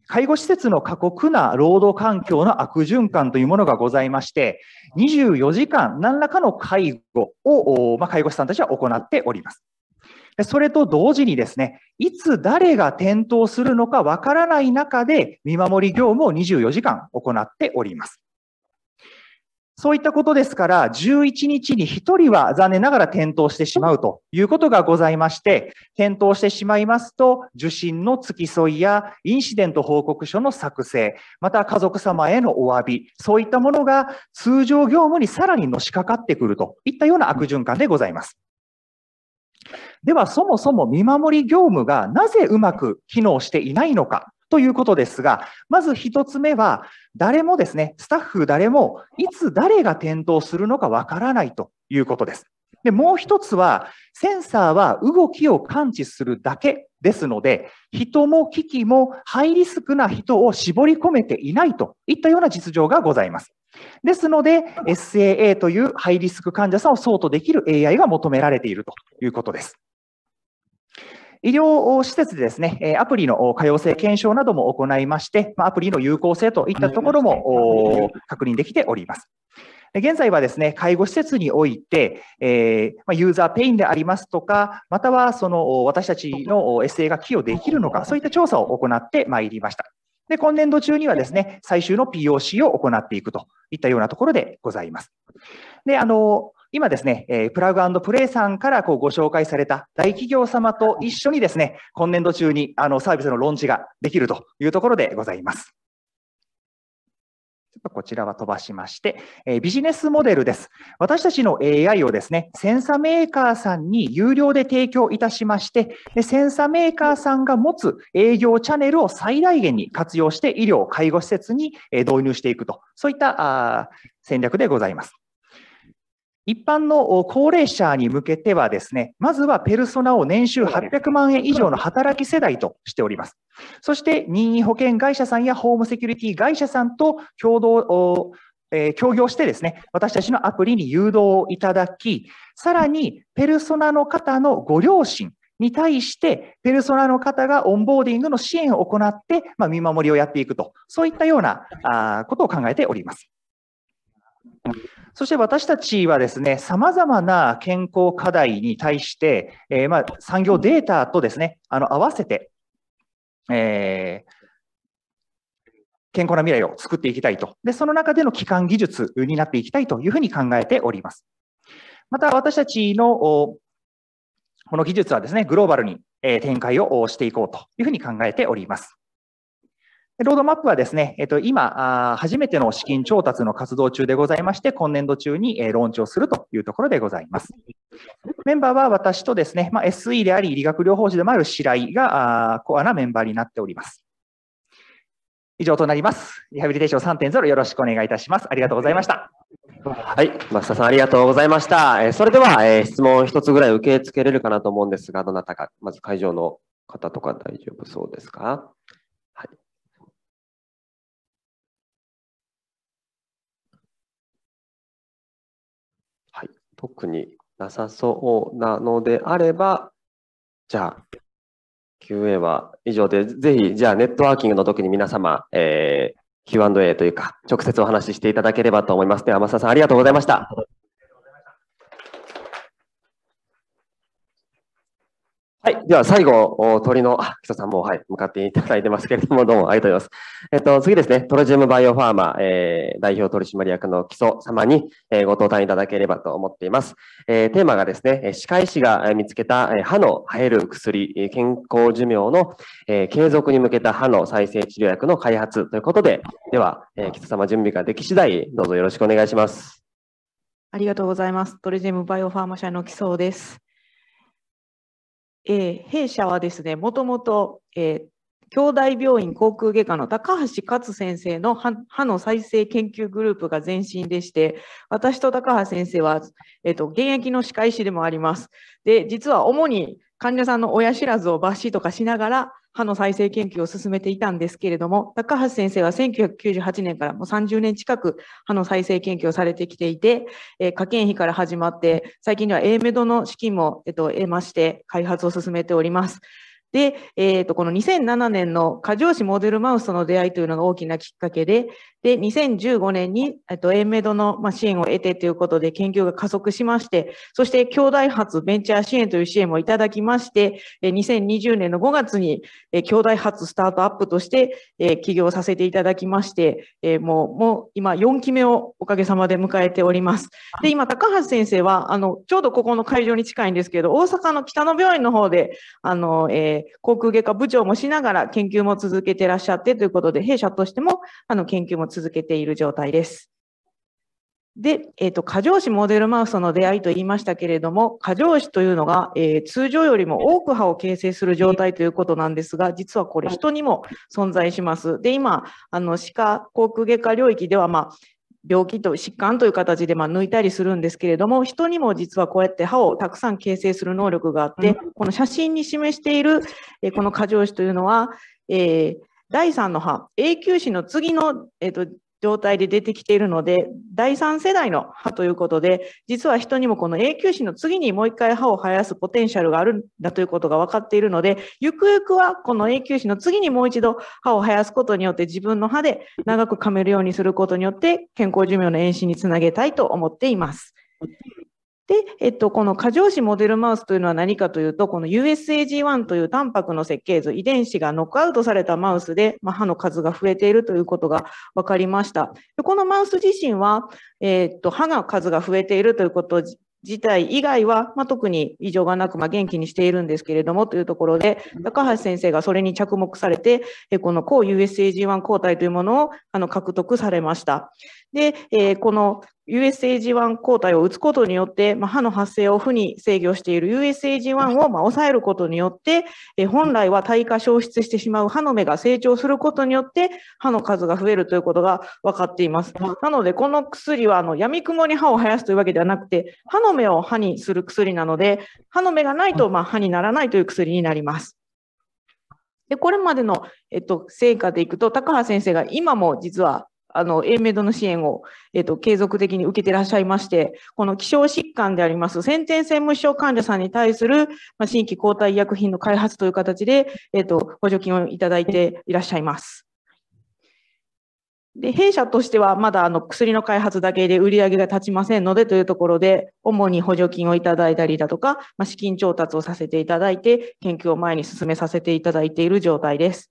介護施設の過酷な労働環境の悪循環というものがございまして、24時間何らかの介護を、まあ、介護士さんたちは行っております。それと同時にですね、いつ誰が転倒するのかわからない中で見守り業務を24時間行っております。そういったことですから、11日に1人は残念ながら転倒してしまうということがございまして、転倒してしまいますと、受診の付き添いや、インシデント報告書の作成、また家族様へのお詫び、そういったものが通常業務にさらにのしかかってくるといったような悪循環でございます。では、そもそも見守り業務がなぜうまく機能していないのかということですが、まず1つ目は、誰もですね、スタッフ誰も、いつ誰が転倒するのかわからないということです。で、もう1つは、センサーは動きを感知するだけですので、人も機器もハイリスクな人を絞り込めていないといったような実情がございます。ですので、SAA というハイリスク患者さんを相当できる AI が求められているということです。医療施設でですね、アプリの可用性検証なども行いまして、アプリの有効性といったところも確認できております。現在はですね、介護施設において、えユーザーペインでありますとか、またはその私たちの SA が寄与できるのか、そういった調査を行ってまいりました。で、今年度中にはですね、最終の POC を行っていくといったようなところでございます。で、あの、今ですね、えプラグプレイさんからこうご紹介された大企業様と一緒にですね、今年度中にあのサービスのローンチができるというところでございます。ちょっとこちらは飛ばしまして、えビジネスモデルです。私たちの AI をですね、センサメーカーさんに有料で提供いたしまして、でセンサメーカーさんが持つ営業チャンネルを最大限に活用して医療、介護施設に導入していくと、そういったあ戦略でございます。一般の高齢者に向けてはですね、まずはペルソナを年収800万円以上の働き世代としております。そして、任意保険会社さんやホームセキュリティ会社さんと共同、えー、協業してですね、私たちのアプリに誘導をいただき、さらに、ペルソナの方のご両親に対して、ペルソナの方がオンボーディングの支援を行って、まあ、見守りをやっていくと、そういったようなあことを考えております。そして私たちはですね、様々な健康課題に対して、えー、まあ、産業データとですね、あの合わせて、えー、健康な未来を作っていきたいと。で、その中での基幹技術になっていきたいというふうに考えております。また私たちのこの技術はですね、グローバルに展開をしていこうというふうに考えております。ロードマップはですね、えっと、今、初めての資金調達の活動中でございまして、今年度中にローンチをするというところでございます。メンバーは私とですね、まあ、SE であり、理学療法士でもある白井がコアなメンバーになっております。以上となります。リハビリテーション3.0よろしくお願いいたします。ありがとうございました。はい、増田さんありがとうございました。えそれでは、え質問1つぐらい受け付けれるかなと思うんですが、どなたか、まず会場の方とか大丈夫そうですか特になさそうなのであれば、じゃあ、QA は以上で、ぜひ、じゃあ、ネットワーキングの時に皆様、えー、Q&A というか、直接お話ししていただければと思います。では、天田さん、ありがとうございました。はい。では、最後、鳥の、あ、木曽さんも、はい、向かっていただいてますけれども、どうもありがとうございます。えっと、次ですね、トロジウムバイオファーマー、えー、代表取締役の木曽様に、えー、ご登壇いただければと思っています。えー、テーマがですね、歯科医師が見つけた、え歯の生える薬、健康寿命の、え継続に向けた歯の再生治療薬の開発ということで、では、え木曽様準備ができ次第、どうぞよろしくお願いします。ありがとうございます。トロジウムバイオファーマ社の木曽です。えー、弊社はですね、もともと、えー、兄弟病院航空外科の高橋勝先生の歯の再生研究グループが前身でして、私と高橋先生は、えーと現役の歯科医師でもあります。で、実は主に患者さんの親知らずを抜歯とかしながら、歯の再生研究を進めていたんですけれども、高橋先生は1998年からもう30年近く歯の再生研究をされてきていて、えー、科研費から始まって、最近では A メドの資金も、えっと、得まして、開発を進めております。で、えー、とこの2007年の過剰子モデルマウスとの出会いというのが大きなきっかけで、で、2015年に、えっと、エンメドの、ま支援を得てということで研究が加速しまして、そして兄弟発ベンチャー支援という支援もいただきまして、2020年の5月に、え兄弟発スタートアップとして、え起業させていただきまして、えもう、もう今4期目をおかげさまで迎えております。で、今、高橋先生は、あの、ちょうどここの会場に近いんですけど、大阪の北野病院の方で、あの、えー、航空外科部長もしながら研究も続けてらっしゃってということで、弊社としても、あの、研究も続続けている状態です。で、えっ、ー、と、過剰歯モデルマウスとの出会いと言いましたけれども、過剰歯というのが、えー、通常よりも多く歯を形成する状態ということなんですが、実はこれ人にも存在します。で、今、あの、歯科、口腔外科領域では、まあ、病気と疾患という形で、まあ、抜いたりするんですけれども、人にも実はこうやって歯をたくさん形成する能力があって、この写真に示している、えー、この過剰歯というのは、えー、第3の歯、永久歯の次の、えっと、状態で出てきているので、第3世代の歯ということで、実は人にもこの永久歯の次にもう一回歯を生やすポテンシャルがあるんだということが分かっているので、ゆくゆくはこの永久歯の次にもう一度歯を生やすことによって自分の歯で長く噛めるようにすることによって健康寿命の延伸につなげたいと思っています。で、えっと、この過剰子モデルマウスというのは何かというと、この USAG1 というタンパクの設計図、遺伝子がノックアウトされたマウスで、まあ、歯の数が増えているということが分かりました。でこのマウス自身は、えっと、歯の数が増えているということ自体以外は、まあ、特に異常がなく、まあ、元気にしているんですけれどもというところで、高橋先生がそれに着目されて、この抗 USAG1 抗体というものをあの獲得されました。で、えー、この USAG1 抗体を打つことによって、まあ、歯の発生を負に制御している USAG1 をまあ抑えることによって、えー、本来は退化消失してしまう歯の芽が成長することによって歯の数が増えるということが分かっています。なので、この薬はあの闇雲に歯を生やすというわけではなくて、歯の芽を歯にする薬なので、歯の芽がないとまあ歯にならないという薬になります。で、これまでの、えっと、成果でいくと、高橋先生が今も実はあの、メイドの支援を、えっ、ー、と、継続的に受けていらっしゃいまして、この希少疾患であります、先天性無症患者さんに対する、まあ、新規抗体医薬品の開発という形で、えっ、ー、と、補助金をいただいていらっしゃいます。で、弊社としてはまだあの薬の開発だけで売り上げが立ちませんのでというところで、主に補助金をいただいたりだとか、まあ、資金調達をさせていただいて、研究を前に進めさせていただいている状態です。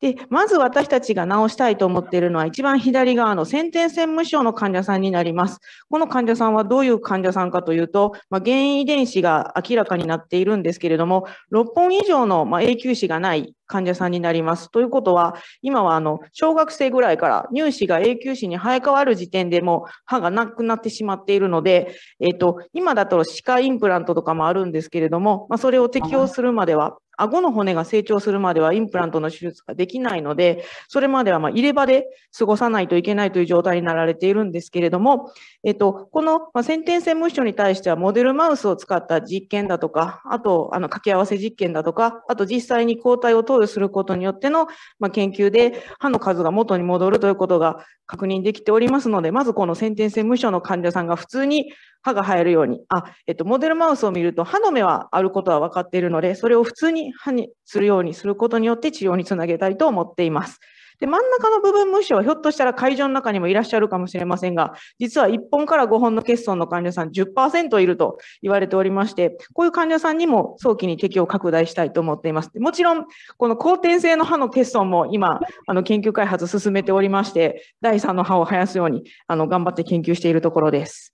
で、まず私たちが治したいと思っているのは、一番左側の先天性無症の患者さんになります。この患者さんはどういう患者さんかというと、まあ、原因遺伝子が明らかになっているんですけれども、6本以上の、ま永久歯がない患者さんになります。ということは、今はあの小学生ぐらいから乳歯が永久歯に生え変わる時点でも歯がなくなってしまっているので、えっ、と、今だと歯科インプラントとかもあるんですけれども、まあ、それを適用するまでは、顎の骨が成長するまではインプラントの手術ができないので、それまではま入れ歯で過ごさないといけないという状態になられているんですけれども、えっと、この先天性無視症に対してはモデルマウスを使った実験だとか、あとあの掛け合わせ実験だとか、あと実際に抗体を投与することによっての研究で歯の数が元に戻るということが確認できておりますので、まずこの先天性無視症の患者さんが普通に歯が生えるように、あ、えっと、モデルマウスを見ると歯の目はあることは分かっているので、それを普通に歯にするようにすることによって治療につなげたいと思っています。で、真ん中の部分無視はひょっとしたら会場の中にもいらっしゃるかもしれませんが、実は1本から5本の欠損の患者さん10%いると言われておりまして、こういう患者さんにも早期に適用拡大したいと思っています。もちろん、この後天性の歯の欠損も今、あの研究開発進めておりまして、第3の歯を生やすように、あの、頑張って研究しているところです。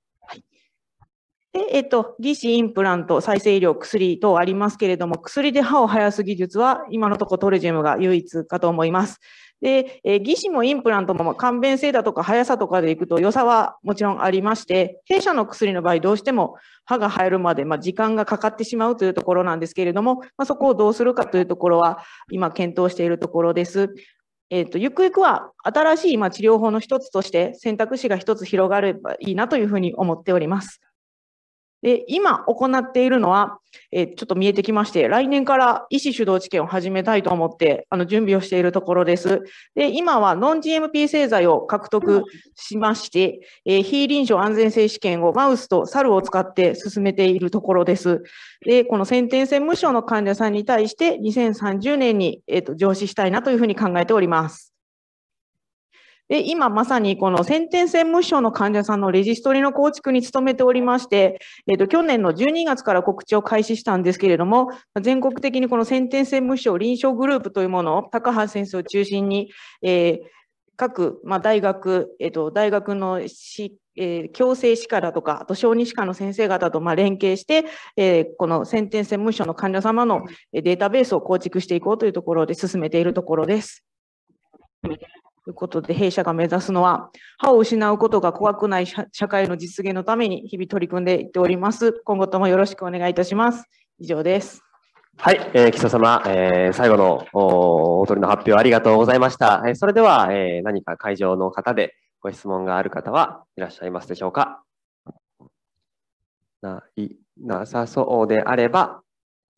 で、えっと、義歯、インプラント、再生医療、薬等ありますけれども、薬で歯を生やす技術は、今のところトレジウムが唯一かと思います。で、え義歯もインプラントも簡便性だとか速さとかでいくと良さはもちろんありまして、弊社の薬の場合どうしても歯が生えるまで、ま時間がかかってしまうというところなんですけれども、まそこをどうするかというところは今検討しているところです。えっ、ー、と、ゆくゆくは新しい、ま治療法の一つとして選択肢が一つ広がればいいなというふうに思っております。で今行っているのは、えちょっと見えてきまして、来年から医師主導治験を始めたいと思って、あの準備をしているところです。で今はノン GMP 製剤を獲得しまして、え非臨床安全性試験をマウスと猿を使って進めているところです。でこの先天性無症の患者さんに対して、2030年に、えー、と上司したいなというふうに考えております。で、今まさにこの先天性無症の患者さんのレジストリの構築に努めておりまして、えっ、ー、と、去年の12月から告知を開始したんですけれども、全国的にこの先天性無症臨床グループというものを高橋先生を中心に、えー各、まあ、大学、えっと、大学のし、えー、矯正歯科だとか、あと小児歯科の先生方とまあ連携して、えー、この先天性無症の患者様のデータベースを構築していこうというところで進めているところです。いうことで、弊社が目指すのは、歯を失うことが怖くない社会の実現のために日々取り組んでいっております。今後ともよろしくお願いいたします。以上です。はい、えー、木曽様、えー、最後のおお取りの発表ありがとうございました。えー、それでは、えー、何か会場の方でご質問がある方はいらっしゃいますでしょうかない、なさそうであれば、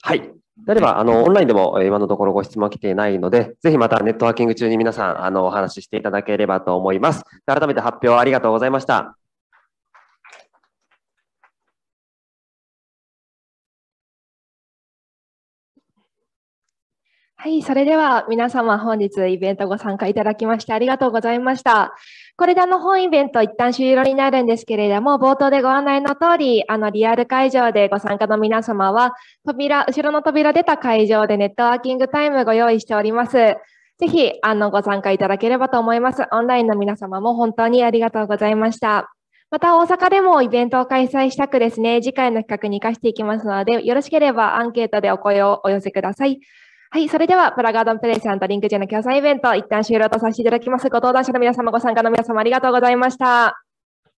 はい、であれば、あの、オンラインでも今のところご質問来ていないので、ぜひまたネットワーキング中に皆さん、あの、お話ししていただければと思います。改めて発表ありがとうございました。はい、それでは皆様本日イベントご参加いただきましてありがとうございました。これであの本イベント一旦終了になるんですけれども、冒頭でご案内の通り、あのリアル会場でご参加の皆様は、扉、後ろの扉出た会場でネットワーキングタイムご用意しております。ぜひ、あの、ご参加いただければと思います。オンラインの皆様も本当にありがとうございました。また大阪でもイベントを開催したくですね、次回の企画に活かしていきますので、よろしければアンケートでお声をお寄せください。はい、それではプラガードンプレイさんとリンクェの共催イベント、一旦終了とさせていただきます。ご登壇者の皆様、ご参加の皆様、ありがとうございました。